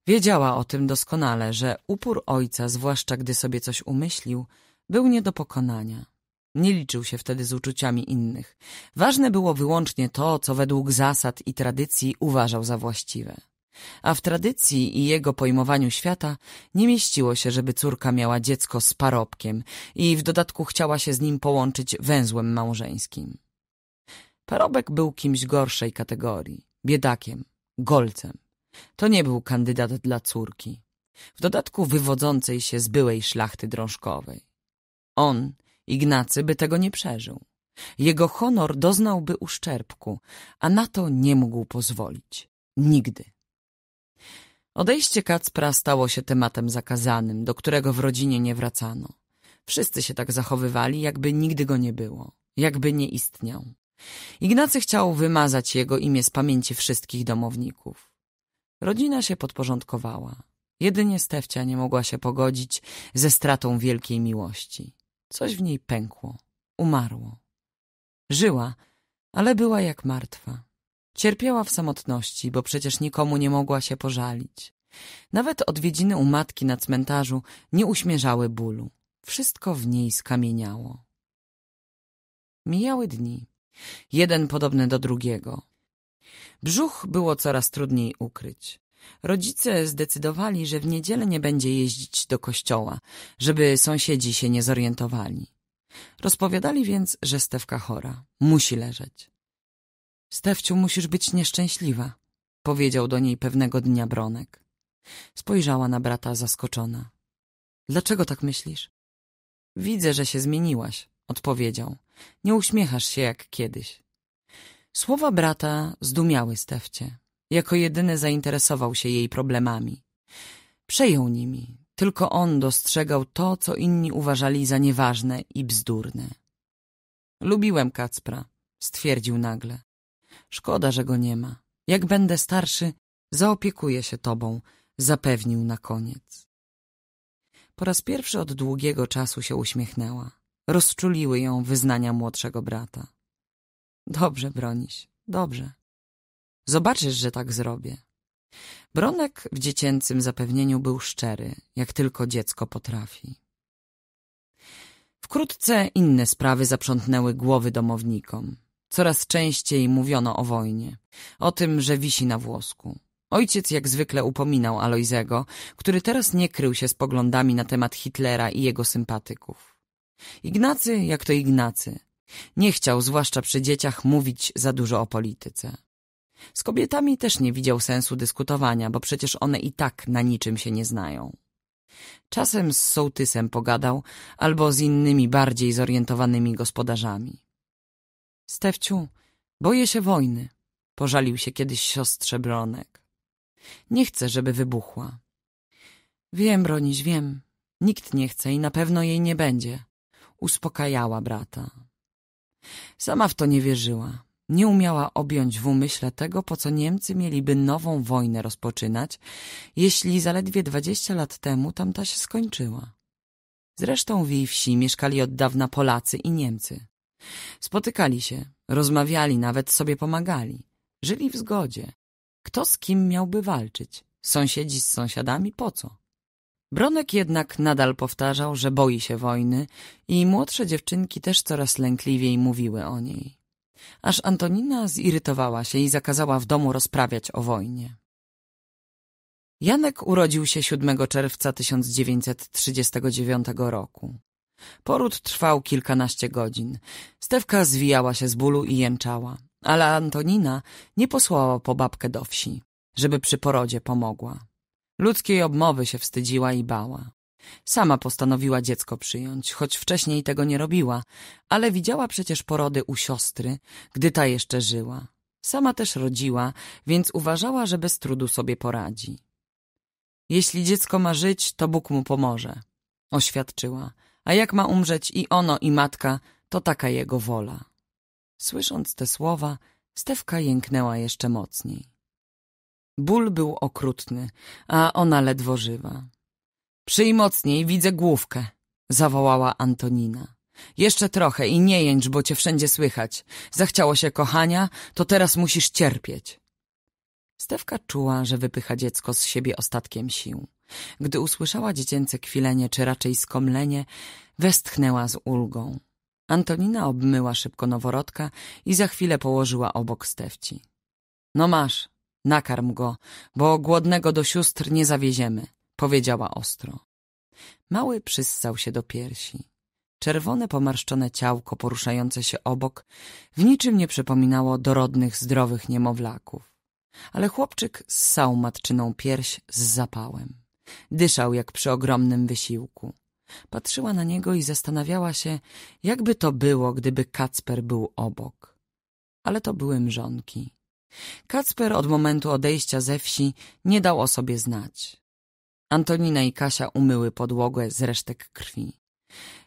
Wiedziała o tym doskonale, że upór ojca, zwłaszcza gdy sobie coś umyślił, był nie do pokonania. Nie liczył się wtedy z uczuciami innych. Ważne było wyłącznie to, co według zasad i tradycji uważał za właściwe. A w tradycji i jego pojmowaniu świata nie mieściło się, żeby córka miała dziecko z parobkiem i w dodatku chciała się z nim połączyć węzłem małżeńskim. Parobek był kimś gorszej kategorii, biedakiem, golcem. To nie był kandydat dla córki, w dodatku wywodzącej się z byłej szlachty drążkowej. On, Ignacy by tego nie przeżył. Jego honor doznałby uszczerbku, a na to nie mógł pozwolić. Nigdy. Odejście Kacpra stało się tematem zakazanym, do którego w rodzinie nie wracano. Wszyscy się tak zachowywali, jakby nigdy go nie było, jakby nie istniał. Ignacy chciał wymazać jego imię z pamięci wszystkich domowników. Rodzina się podporządkowała. Jedynie Stefcia nie mogła się pogodzić ze stratą wielkiej miłości. Coś w niej pękło, umarło. Żyła, ale była jak martwa. Cierpiała w samotności, bo przecież nikomu nie mogła się pożalić. Nawet odwiedziny u matki na cmentarzu nie uśmierzały bólu. Wszystko w niej skamieniało. Mijały dni, jeden podobny do drugiego. Brzuch było coraz trudniej ukryć. Rodzice zdecydowali, że w niedzielę nie będzie jeździć do kościoła, żeby sąsiedzi się nie zorientowali. Rozpowiadali więc, że Stewka chora. Musi leżeć. Stewciu, musisz być nieszczęśliwa, powiedział do niej pewnego dnia Bronek. Spojrzała na brata zaskoczona. Dlaczego tak myślisz? Widzę, że się zmieniłaś, odpowiedział. Nie uśmiechasz się jak kiedyś. Słowa brata zdumiały Stewcie. Jako jedyny zainteresował się jej problemami. Przejął nimi. Tylko on dostrzegał to, co inni uważali za nieważne i bzdurne. Lubiłem Kacpra, stwierdził nagle. Szkoda, że go nie ma. Jak będę starszy, zaopiekuję się tobą, zapewnił na koniec. Po raz pierwszy od długiego czasu się uśmiechnęła. Rozczuliły ją wyznania młodszego brata. Dobrze, broniś, dobrze. Zobaczysz, że tak zrobię. Bronek w dziecięcym zapewnieniu był szczery, jak tylko dziecko potrafi. Wkrótce inne sprawy zaprzątnęły głowy domownikom. Coraz częściej mówiono o wojnie, o tym, że wisi na włosku. Ojciec jak zwykle upominał Alojzego, który teraz nie krył się z poglądami na temat Hitlera i jego sympatyków. Ignacy jak to Ignacy. Nie chciał, zwłaszcza przy dzieciach, mówić za dużo o polityce. Z kobietami też nie widział sensu dyskutowania, bo przecież one i tak na niczym się nie znają. Czasem z sołtysem pogadał albo z innymi bardziej zorientowanymi gospodarzami. Stefciu, boję się wojny, pożalił się kiedyś siostrze Bronek. Nie chcę, żeby wybuchła. Wiem, Broniś, wiem. Nikt nie chce i na pewno jej nie będzie. Uspokajała brata. Sama w to nie wierzyła nie umiała objąć w umyśle tego, po co Niemcy mieliby nową wojnę rozpoczynać, jeśli zaledwie dwadzieścia lat temu tamta się skończyła. Zresztą w jej wsi mieszkali od dawna Polacy i Niemcy. Spotykali się, rozmawiali, nawet sobie pomagali. Żyli w zgodzie. Kto z kim miałby walczyć? Sąsiedzi z sąsiadami po co? Bronek jednak nadal powtarzał, że boi się wojny i młodsze dziewczynki też coraz lękliwiej mówiły o niej aż Antonina zirytowała się i zakazała w domu rozprawiać o wojnie. Janek urodził się 7 czerwca 1939 roku. Poród trwał kilkanaście godzin. Stewka zwijała się z bólu i jęczała, ale Antonina nie posłała po babkę do wsi, żeby przy porodzie pomogła. Ludzkiej obmowy się wstydziła i bała. Sama postanowiła dziecko przyjąć, choć wcześniej tego nie robiła, ale widziała przecież porody u siostry, gdy ta jeszcze żyła. Sama też rodziła, więc uważała, że bez trudu sobie poradzi. Jeśli dziecko ma żyć, to Bóg mu pomoże, oświadczyła, a jak ma umrzeć i ono, i matka, to taka jego wola. Słysząc te słowa, Stewka jęknęła jeszcze mocniej. Ból był okrutny, a ona ledwo żywa. Przyjmocniej mocniej, widzę główkę, zawołała Antonina. Jeszcze trochę i nie jęcz, bo cię wszędzie słychać. Zachciało się kochania, to teraz musisz cierpieć. Stewka czuła, że wypycha dziecko z siebie ostatkiem sił. Gdy usłyszała dziecięce kwilenie, czy raczej skomlenie, westchnęła z ulgą. Antonina obmyła szybko noworodka i za chwilę położyła obok Stewci. No masz, nakarm go, bo głodnego do sióstr nie zawieziemy powiedziała ostro. Mały przyssał się do piersi. Czerwone, pomarszczone ciałko poruszające się obok w niczym nie przypominało dorodnych, zdrowych niemowlaków. Ale chłopczyk ssał matczyną pierś z zapałem. Dyszał jak przy ogromnym wysiłku. Patrzyła na niego i zastanawiała się, jakby to było, gdyby Kacper był obok. Ale to były mrzonki. Kacper od momentu odejścia ze wsi nie dał o sobie znać. Antonina i Kasia umyły podłogę z resztek krwi.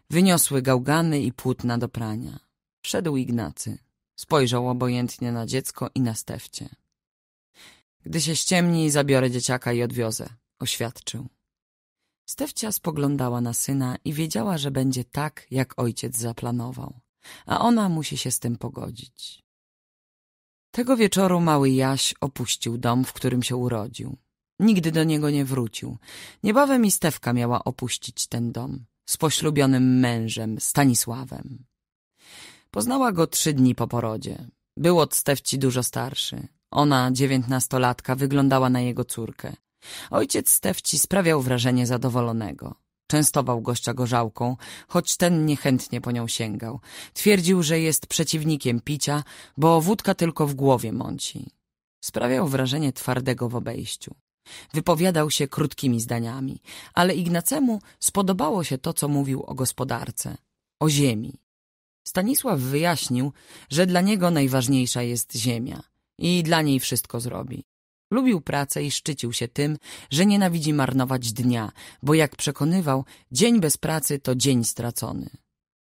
Wyniosły gałgany i płótna do prania. Wszedł Ignacy. Spojrzał obojętnie na dziecko i na stefcie. Gdy się ściemni, zabiorę dzieciaka i odwiozę, oświadczył. Stefcia spoglądała na syna i wiedziała, że będzie tak, jak ojciec zaplanował, a ona musi się z tym pogodzić. Tego wieczoru mały Jaś opuścił dom, w którym się urodził. Nigdy do niego nie wrócił. Niebawem i Stewka miała opuścić ten dom z poślubionym mężem, Stanisławem. Poznała go trzy dni po porodzie. Był od Stewci dużo starszy. Ona, dziewiętnastolatka, wyglądała na jego córkę. Ojciec Stewci sprawiał wrażenie zadowolonego. Częstował gościa gorzałką, choć ten niechętnie po nią sięgał. Twierdził, że jest przeciwnikiem picia, bo wódka tylko w głowie mąci. Sprawiał wrażenie twardego w obejściu. Wypowiadał się krótkimi zdaniami, ale Ignacemu spodobało się to, co mówił o gospodarce, o ziemi. Stanisław wyjaśnił, że dla niego najważniejsza jest ziemia i dla niej wszystko zrobi. Lubił pracę i szczycił się tym, że nienawidzi marnować dnia, bo jak przekonywał, dzień bez pracy to dzień stracony.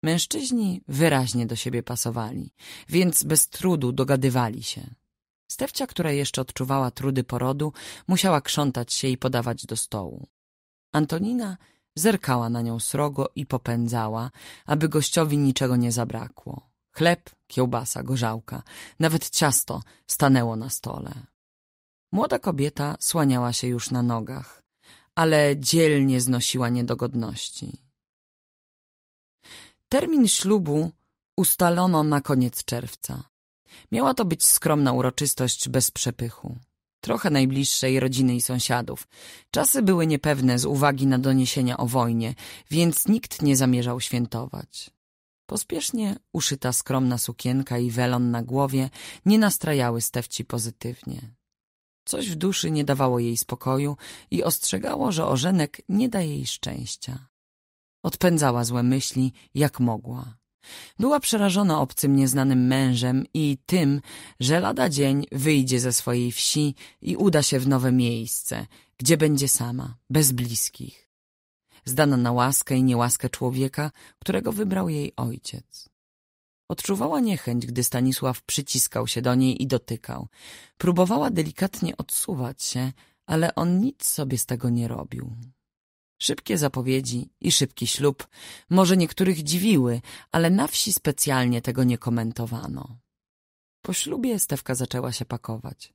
Mężczyźni wyraźnie do siebie pasowali, więc bez trudu dogadywali się. Stefcia, która jeszcze odczuwała trudy porodu, musiała krzątać się i podawać do stołu. Antonina zerkała na nią srogo i popędzała, aby gościowi niczego nie zabrakło. Chleb, kiełbasa, gorzałka, nawet ciasto stanęło na stole. Młoda kobieta słaniała się już na nogach, ale dzielnie znosiła niedogodności. Termin ślubu ustalono na koniec czerwca. Miała to być skromna uroczystość bez przepychu. Trochę najbliższej rodziny i sąsiadów. Czasy były niepewne z uwagi na doniesienia o wojnie, więc nikt nie zamierzał świętować. Pospiesznie uszyta skromna sukienka i welon na głowie nie nastrajały Stefci pozytywnie. Coś w duszy nie dawało jej spokoju i ostrzegało, że ożenek nie da jej szczęścia. Odpędzała złe myśli, jak mogła. Była przerażona obcym nieznanym mężem i tym, że lada dzień wyjdzie ze swojej wsi i uda się w nowe miejsce, gdzie będzie sama, bez bliskich. Zdana na łaskę i niełaskę człowieka, którego wybrał jej ojciec. Odczuwała niechęć, gdy Stanisław przyciskał się do niej i dotykał. Próbowała delikatnie odsuwać się, ale on nic sobie z tego nie robił. Szybkie zapowiedzi i szybki ślub może niektórych dziwiły, ale na wsi specjalnie tego nie komentowano. Po ślubie Stewka zaczęła się pakować.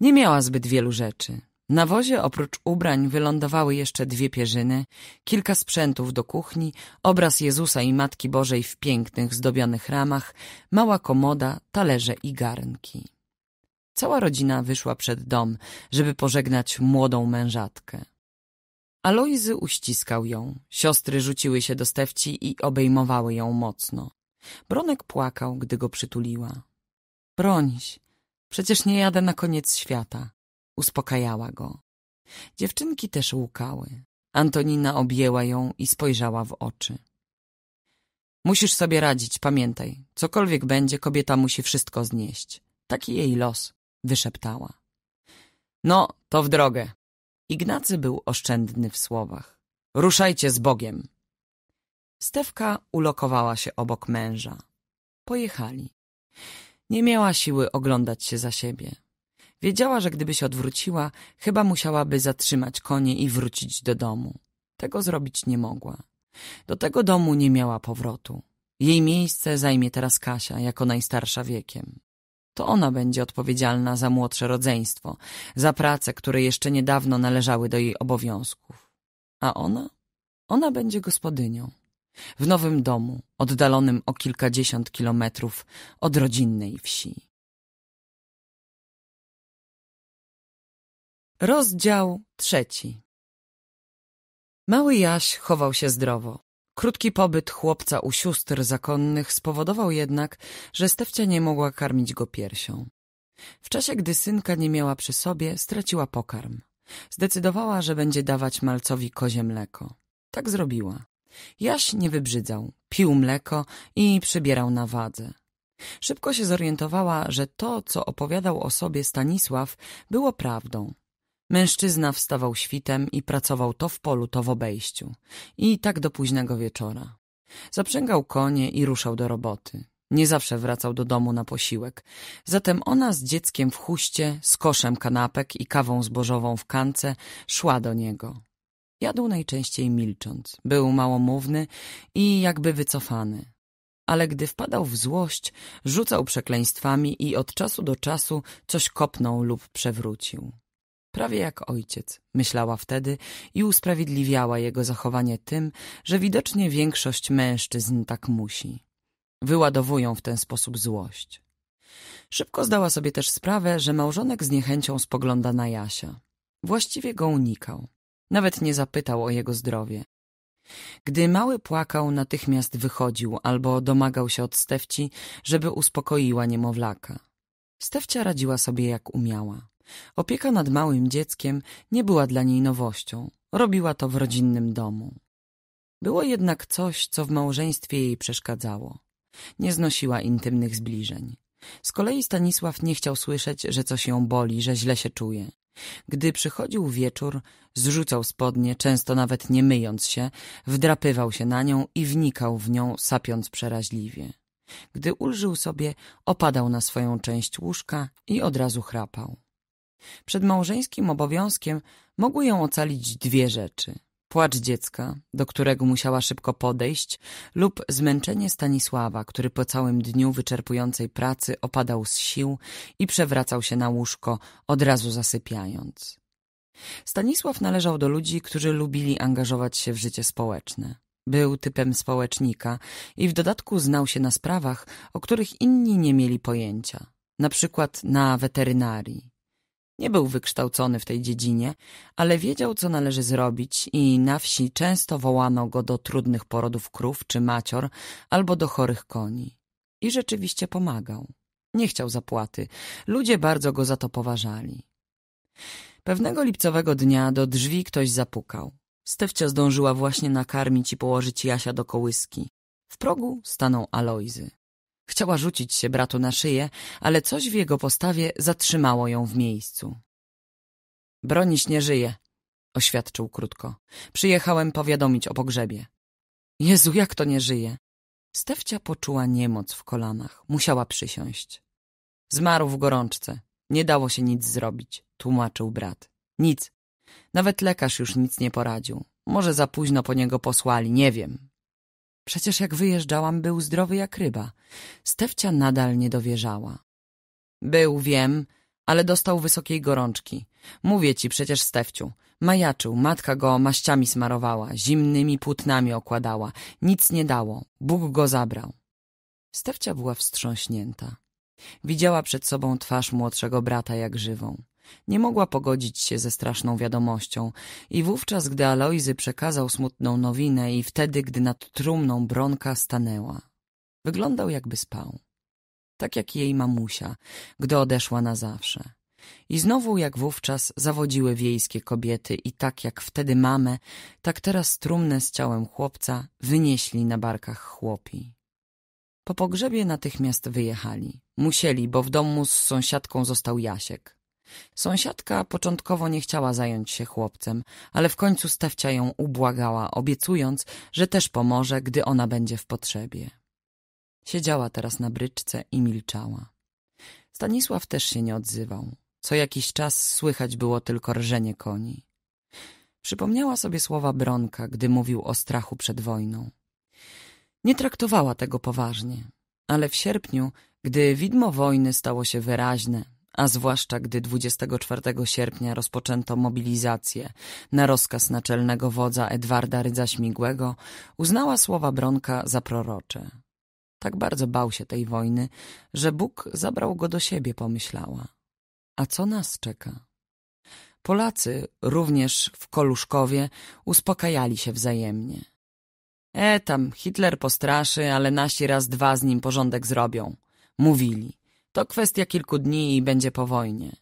Nie miała zbyt wielu rzeczy. Na wozie oprócz ubrań wylądowały jeszcze dwie pierzyny, kilka sprzętów do kuchni, obraz Jezusa i Matki Bożej w pięknych, zdobionych ramach, mała komoda, talerze i garnki. Cała rodzina wyszła przed dom, żeby pożegnać młodą mężatkę. Alojzy uściskał ją. Siostry rzuciły się do Stefci i obejmowały ją mocno. Bronek płakał, gdy go przytuliła. Broniś, przecież nie jadę na koniec świata. Uspokajała go. Dziewczynki też łukały. Antonina objęła ją i spojrzała w oczy. Musisz sobie radzić, pamiętaj. Cokolwiek będzie, kobieta musi wszystko znieść. Taki jej los, wyszeptała. No, to w drogę, Ignacy był oszczędny w słowach. Ruszajcie z Bogiem! Stewka ulokowała się obok męża. Pojechali. Nie miała siły oglądać się za siebie. Wiedziała, że gdyby się odwróciła, chyba musiałaby zatrzymać konie i wrócić do domu. Tego zrobić nie mogła. Do tego domu nie miała powrotu. Jej miejsce zajmie teraz Kasia, jako najstarsza wiekiem to ona będzie odpowiedzialna za młodsze rodzeństwo, za prace, które jeszcze niedawno należały do jej obowiązków. A ona? Ona będzie gospodynią. W nowym domu, oddalonym o kilkadziesiąt kilometrów od rodzinnej wsi. Rozdział trzeci Mały Jaś chował się zdrowo. Krótki pobyt chłopca u sióstr zakonnych spowodował jednak, że Stefcia nie mogła karmić go piersią. W czasie, gdy synka nie miała przy sobie, straciła pokarm. Zdecydowała, że będzie dawać malcowi kozie mleko. Tak zrobiła. Jaś nie wybrzydzał, pił mleko i przybierał na wadze. Szybko się zorientowała, że to, co opowiadał o sobie Stanisław, było prawdą. Mężczyzna wstawał świtem i pracował to w polu, to w obejściu. I tak do późnego wieczora. Zaprzęgał konie i ruszał do roboty. Nie zawsze wracał do domu na posiłek. Zatem ona z dzieckiem w chuście, z koszem kanapek i kawą zbożową w kance szła do niego. Jadł najczęściej milcząc, był małomówny i jakby wycofany. Ale gdy wpadał w złość, rzucał przekleństwami i od czasu do czasu coś kopnął lub przewrócił prawie jak ojciec, myślała wtedy i usprawiedliwiała jego zachowanie tym, że widocznie większość mężczyzn tak musi. Wyładowują w ten sposób złość. Szybko zdała sobie też sprawę, że małżonek z niechęcią spogląda na Jasia. Właściwie go unikał. Nawet nie zapytał o jego zdrowie. Gdy mały płakał, natychmiast wychodził albo domagał się od Stefci, żeby uspokoiła niemowlaka. Stefcia radziła sobie jak umiała. Opieka nad małym dzieckiem nie była dla niej nowością. Robiła to w rodzinnym domu. Było jednak coś, co w małżeństwie jej przeszkadzało. Nie znosiła intymnych zbliżeń. Z kolei Stanisław nie chciał słyszeć, że coś ją boli, że źle się czuje. Gdy przychodził wieczór, zrzucał spodnie, często nawet nie myjąc się, wdrapywał się na nią i wnikał w nią, sapiąc przeraźliwie. Gdy ulżył sobie, opadał na swoją część łóżka i od razu chrapał. Przed małżeńskim obowiązkiem mogły ją ocalić dwie rzeczy. Płacz dziecka, do którego musiała szybko podejść, lub zmęczenie Stanisława, który po całym dniu wyczerpującej pracy opadał z sił i przewracał się na łóżko, od razu zasypiając. Stanisław należał do ludzi, którzy lubili angażować się w życie społeczne. Był typem społecznika i w dodatku znał się na sprawach, o których inni nie mieli pojęcia, na przykład na weterynarii. Nie był wykształcony w tej dziedzinie, ale wiedział, co należy zrobić i na wsi często wołano go do trudnych porodów krów czy macior albo do chorych koni. I rzeczywiście pomagał. Nie chciał zapłaty. Ludzie bardzo go za to poważali. Pewnego lipcowego dnia do drzwi ktoś zapukał. Stefcia zdążyła właśnie nakarmić i położyć Jasia do kołyski. W progu stanął Alojzy. Chciała rzucić się bratu na szyję, ale coś w jego postawie zatrzymało ją w miejscu. Bronić nie żyje, oświadczył krótko. Przyjechałem powiadomić o pogrzebie. Jezu, jak to nie żyje? Stefcia poczuła niemoc w kolanach. Musiała przysiąść. Zmarł w gorączce. Nie dało się nic zrobić, tłumaczył brat. Nic. Nawet lekarz już nic nie poradził. Może za późno po niego posłali, nie wiem. Przecież jak wyjeżdżałam, był zdrowy jak ryba. Stefcia nadal nie dowierzała. Był, wiem, ale dostał wysokiej gorączki. Mówię ci przecież, Stefciu. Majaczył, matka go maściami smarowała, zimnymi płótnami okładała. Nic nie dało, Bóg go zabrał. Stefcia była wstrząśnięta. Widziała przed sobą twarz młodszego brata jak żywą. Nie mogła pogodzić się ze straszną wiadomością i wówczas, gdy Alojzy przekazał smutną nowinę i wtedy, gdy nad trumną Bronka stanęła. Wyglądał jakby spał. Tak jak jej mamusia, gdy odeszła na zawsze. I znowu jak wówczas zawodziły wiejskie kobiety i tak jak wtedy mamę, tak teraz trumnę z ciałem chłopca wynieśli na barkach chłopi. Po pogrzebie natychmiast wyjechali. Musieli, bo w domu z sąsiadką został Jasiek. Sąsiadka początkowo nie chciała zająć się chłopcem, ale w końcu Stefcia ją ubłagała, obiecując, że też pomoże, gdy ona będzie w potrzebie. Siedziała teraz na bryczce i milczała. Stanisław też się nie odzywał. Co jakiś czas słychać było tylko rżenie koni. Przypomniała sobie słowa Bronka, gdy mówił o strachu przed wojną. Nie traktowała tego poważnie, ale w sierpniu, gdy widmo wojny stało się wyraźne, a zwłaszcza gdy 24 sierpnia rozpoczęto mobilizację na rozkaz naczelnego wodza Edwarda Rydza-Śmigłego, uznała słowa Bronka za prorocze. Tak bardzo bał się tej wojny, że Bóg zabrał go do siebie, pomyślała. A co nas czeka? Polacy, również w Koluszkowie, uspokajali się wzajemnie. E tam, Hitler postraszy, ale nasi raz dwa z nim porządek zrobią. Mówili. To kwestia kilku dni i będzie po wojnie.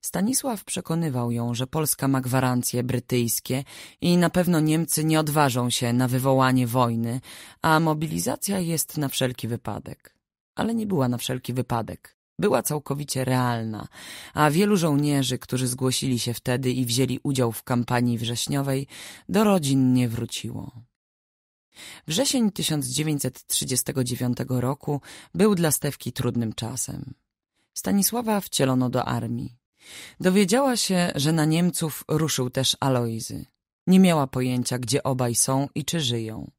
Stanisław przekonywał ją, że Polska ma gwarancje brytyjskie i na pewno Niemcy nie odważą się na wywołanie wojny, a mobilizacja jest na wszelki wypadek. Ale nie była na wszelki wypadek. Była całkowicie realna, a wielu żołnierzy, którzy zgłosili się wtedy i wzięli udział w kampanii wrześniowej, do rodzin nie wróciło. Wrzesień 1939 roku był dla Stewki trudnym czasem. Stanisława wcielono do armii. Dowiedziała się, że na Niemców ruszył też Alojzy. Nie miała pojęcia, gdzie obaj są i czy żyją.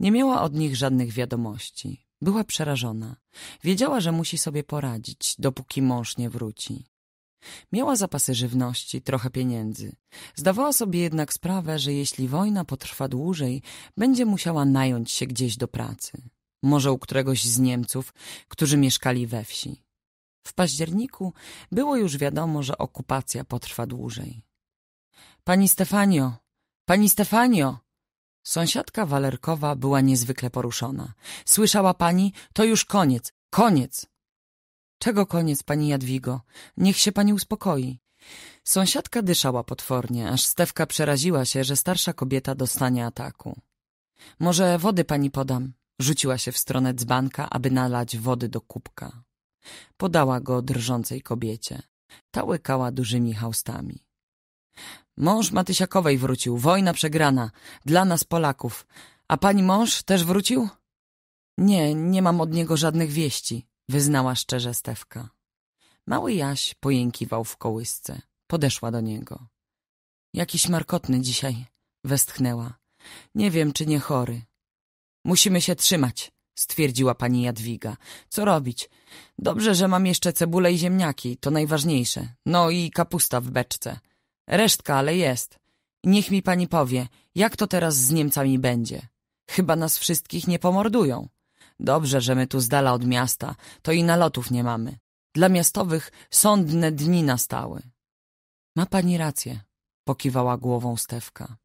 Nie miała od nich żadnych wiadomości. Była przerażona. Wiedziała, że musi sobie poradzić, dopóki mąż nie wróci. Miała zapasy żywności, trochę pieniędzy. Zdawała sobie jednak sprawę, że jeśli wojna potrwa dłużej, będzie musiała nająć się gdzieś do pracy. Może u któregoś z Niemców, którzy mieszkali we wsi. W październiku było już wiadomo, że okupacja potrwa dłużej. Pani Stefanio! Pani Stefanio! Sąsiadka Walerkowa była niezwykle poruszona. Słyszała pani? To już koniec! Koniec! Czego koniec, pani Jadwigo? Niech się pani uspokoi. Sąsiadka dyszała potwornie, aż Stewka przeraziła się, że starsza kobieta dostanie ataku. Może wody pani podam? Rzuciła się w stronę dzbanka, aby nalać wody do kubka. Podała go drżącej kobiecie. Ta łykała dużymi haustami. Mąż Matysiakowej wrócił. Wojna przegrana. Dla nas Polaków. A pani mąż też wrócił? Nie, nie mam od niego żadnych wieści wyznała szczerze Stewka. Mały Jaś pojękiwał w kołysce. Podeszła do niego. Jakiś markotny dzisiaj, westchnęła. Nie wiem, czy nie chory. Musimy się trzymać, stwierdziła pani Jadwiga. Co robić? Dobrze, że mam jeszcze cebulę i ziemniaki, to najważniejsze. No i kapusta w beczce. Resztka, ale jest. Niech mi pani powie, jak to teraz z Niemcami będzie. Chyba nas wszystkich nie pomordują. Dobrze, że my tu z dala od miasta, to i nalotów nie mamy. Dla miastowych sądne dni nastały. Ma pani rację, pokiwała głową Stewka.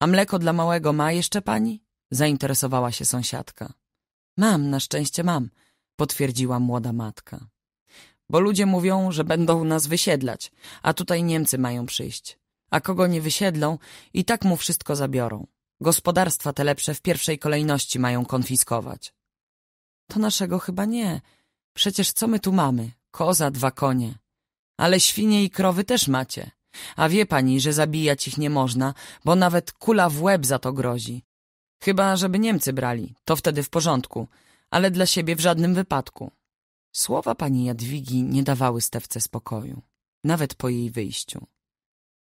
A mleko dla małego ma jeszcze pani? Zainteresowała się sąsiadka. Mam, na szczęście mam, potwierdziła młoda matka. Bo ludzie mówią, że będą nas wysiedlać, a tutaj Niemcy mają przyjść. A kogo nie wysiedlą, i tak mu wszystko zabiorą. Gospodarstwa te lepsze w pierwszej kolejności mają konfiskować. To naszego chyba nie. Przecież co my tu mamy? Koza, dwa konie. Ale świnie i krowy też macie. A wie pani, że zabijać ich nie można, bo nawet kula w łeb za to grozi. Chyba, żeby Niemcy brali, to wtedy w porządku, ale dla siebie w żadnym wypadku. Słowa pani Jadwigi nie dawały Stewce spokoju, nawet po jej wyjściu.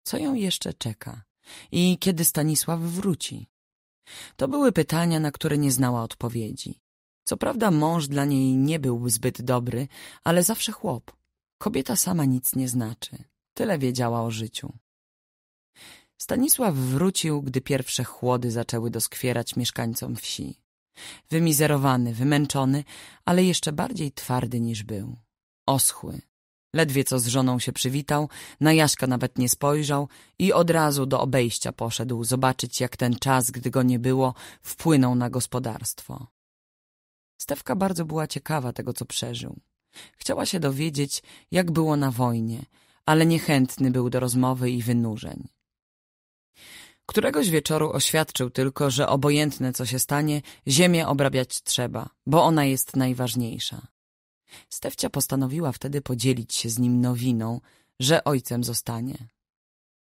Co ją jeszcze czeka? I kiedy Stanisław wróci? To były pytania, na które nie znała odpowiedzi. Co prawda mąż dla niej nie był zbyt dobry, ale zawsze chłop. Kobieta sama nic nie znaczy. Tyle wiedziała o życiu. Stanisław wrócił, gdy pierwsze chłody zaczęły doskwierać mieszkańcom wsi. Wymizerowany, wymęczony, ale jeszcze bardziej twardy niż był. Oschły. Ledwie co z żoną się przywitał, na Jaśka nawet nie spojrzał i od razu do obejścia poszedł zobaczyć, jak ten czas, gdy go nie było, wpłynął na gospodarstwo. Stefka bardzo była ciekawa tego, co przeżył. Chciała się dowiedzieć, jak było na wojnie, ale niechętny był do rozmowy i wynurzeń. Któregoś wieczoru oświadczył tylko, że obojętne co się stanie, ziemię obrabiać trzeba, bo ona jest najważniejsza. Stefcia postanowiła wtedy podzielić się z nim nowiną, że ojcem zostanie.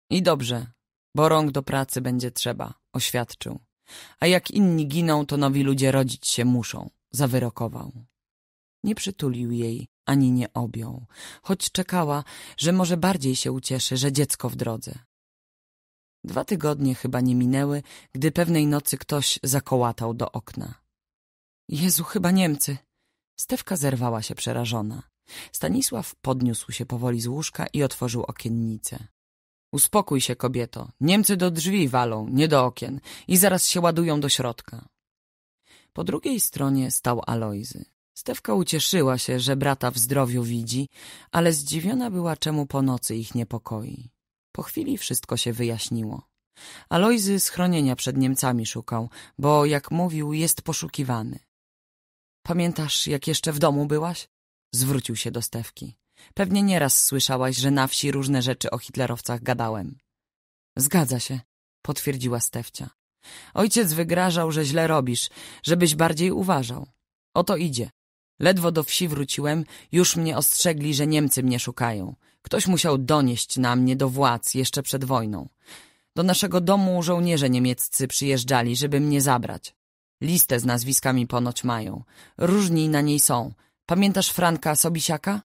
I dobrze, bo rąk do pracy będzie trzeba, oświadczył. A jak inni giną, to nowi ludzie rodzić się muszą zawyrokował. Nie przytulił jej, ani nie objął, choć czekała, że może bardziej się ucieszy, że dziecko w drodze. Dwa tygodnie chyba nie minęły, gdy pewnej nocy ktoś zakołatał do okna. Jezu, chyba Niemcy! Stewka zerwała się przerażona. Stanisław podniósł się powoli z łóżka i otworzył okiennicę. Uspokój się, kobieto. Niemcy do drzwi walą, nie do okien i zaraz się ładują do środka. Po drugiej stronie stał Alojzy. Stewka ucieszyła się, że brata w zdrowiu widzi, ale zdziwiona była, czemu po nocy ich niepokoi. Po chwili wszystko się wyjaśniło. Alojzy schronienia przed Niemcami szukał, bo, jak mówił, jest poszukiwany. Pamiętasz, jak jeszcze w domu byłaś? Zwrócił się do Stewki. Pewnie nieraz słyszałaś, że na wsi różne rzeczy o hitlerowcach gadałem. Zgadza się, potwierdziła Stewcia. Ojciec wygrażał, że źle robisz, żebyś bardziej uważał. Oto idzie. Ledwo do wsi wróciłem, już mnie ostrzegli, że Niemcy mnie szukają. Ktoś musiał donieść na mnie do władz jeszcze przed wojną. Do naszego domu żołnierze niemieccy przyjeżdżali, żeby mnie zabrać. Listę z nazwiskami ponoć mają. Różni na niej są. Pamiętasz Franka Sobisiaka?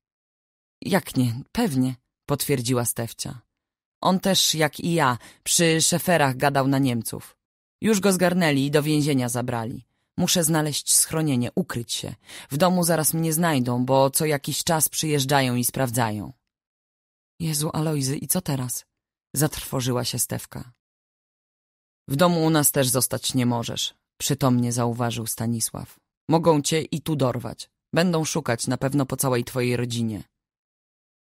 Jak nie, pewnie, potwierdziła Stefcia. On też, jak i ja, przy szeferach gadał na Niemców. Już go zgarnęli i do więzienia zabrali. Muszę znaleźć schronienie, ukryć się. W domu zaraz mnie znajdą, bo co jakiś czas przyjeżdżają i sprawdzają. Jezu, Alojzy, i co teraz? Zatrwożyła się Stewka. W domu u nas też zostać nie możesz, przytomnie zauważył Stanisław. Mogą cię i tu dorwać. Będą szukać na pewno po całej twojej rodzinie.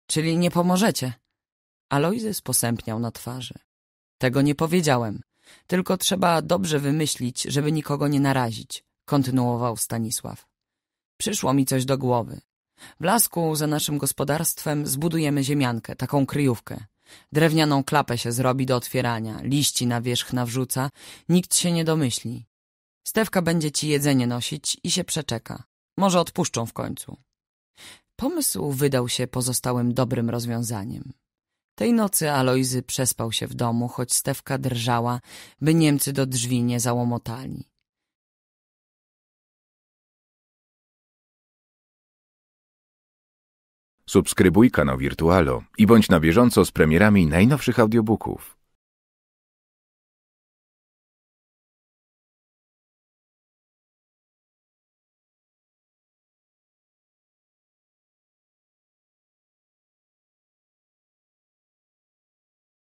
Czyli nie pomożecie? Alojzy sposępniał na twarzy. Tego nie powiedziałem. Tylko trzeba dobrze wymyślić, żeby nikogo nie narazić, kontynuował Stanisław. Przyszło mi coś do głowy. W lasku za naszym gospodarstwem zbudujemy ziemiankę, taką kryjówkę. Drewnianą klapę się zrobi do otwierania, liści na wierzch nawrzuca, nikt się nie domyśli. Stewka będzie ci jedzenie nosić i się przeczeka. Może odpuszczą w końcu. Pomysł wydał się pozostałym dobrym rozwiązaniem. Tej nocy Alojzy przespał się w domu, choć Stewka drżała, by Niemcy do drzwi nie załomotali. Subskrybuj kanał Wirtualo i bądź na bieżąco z premierami najnowszych audiobooków.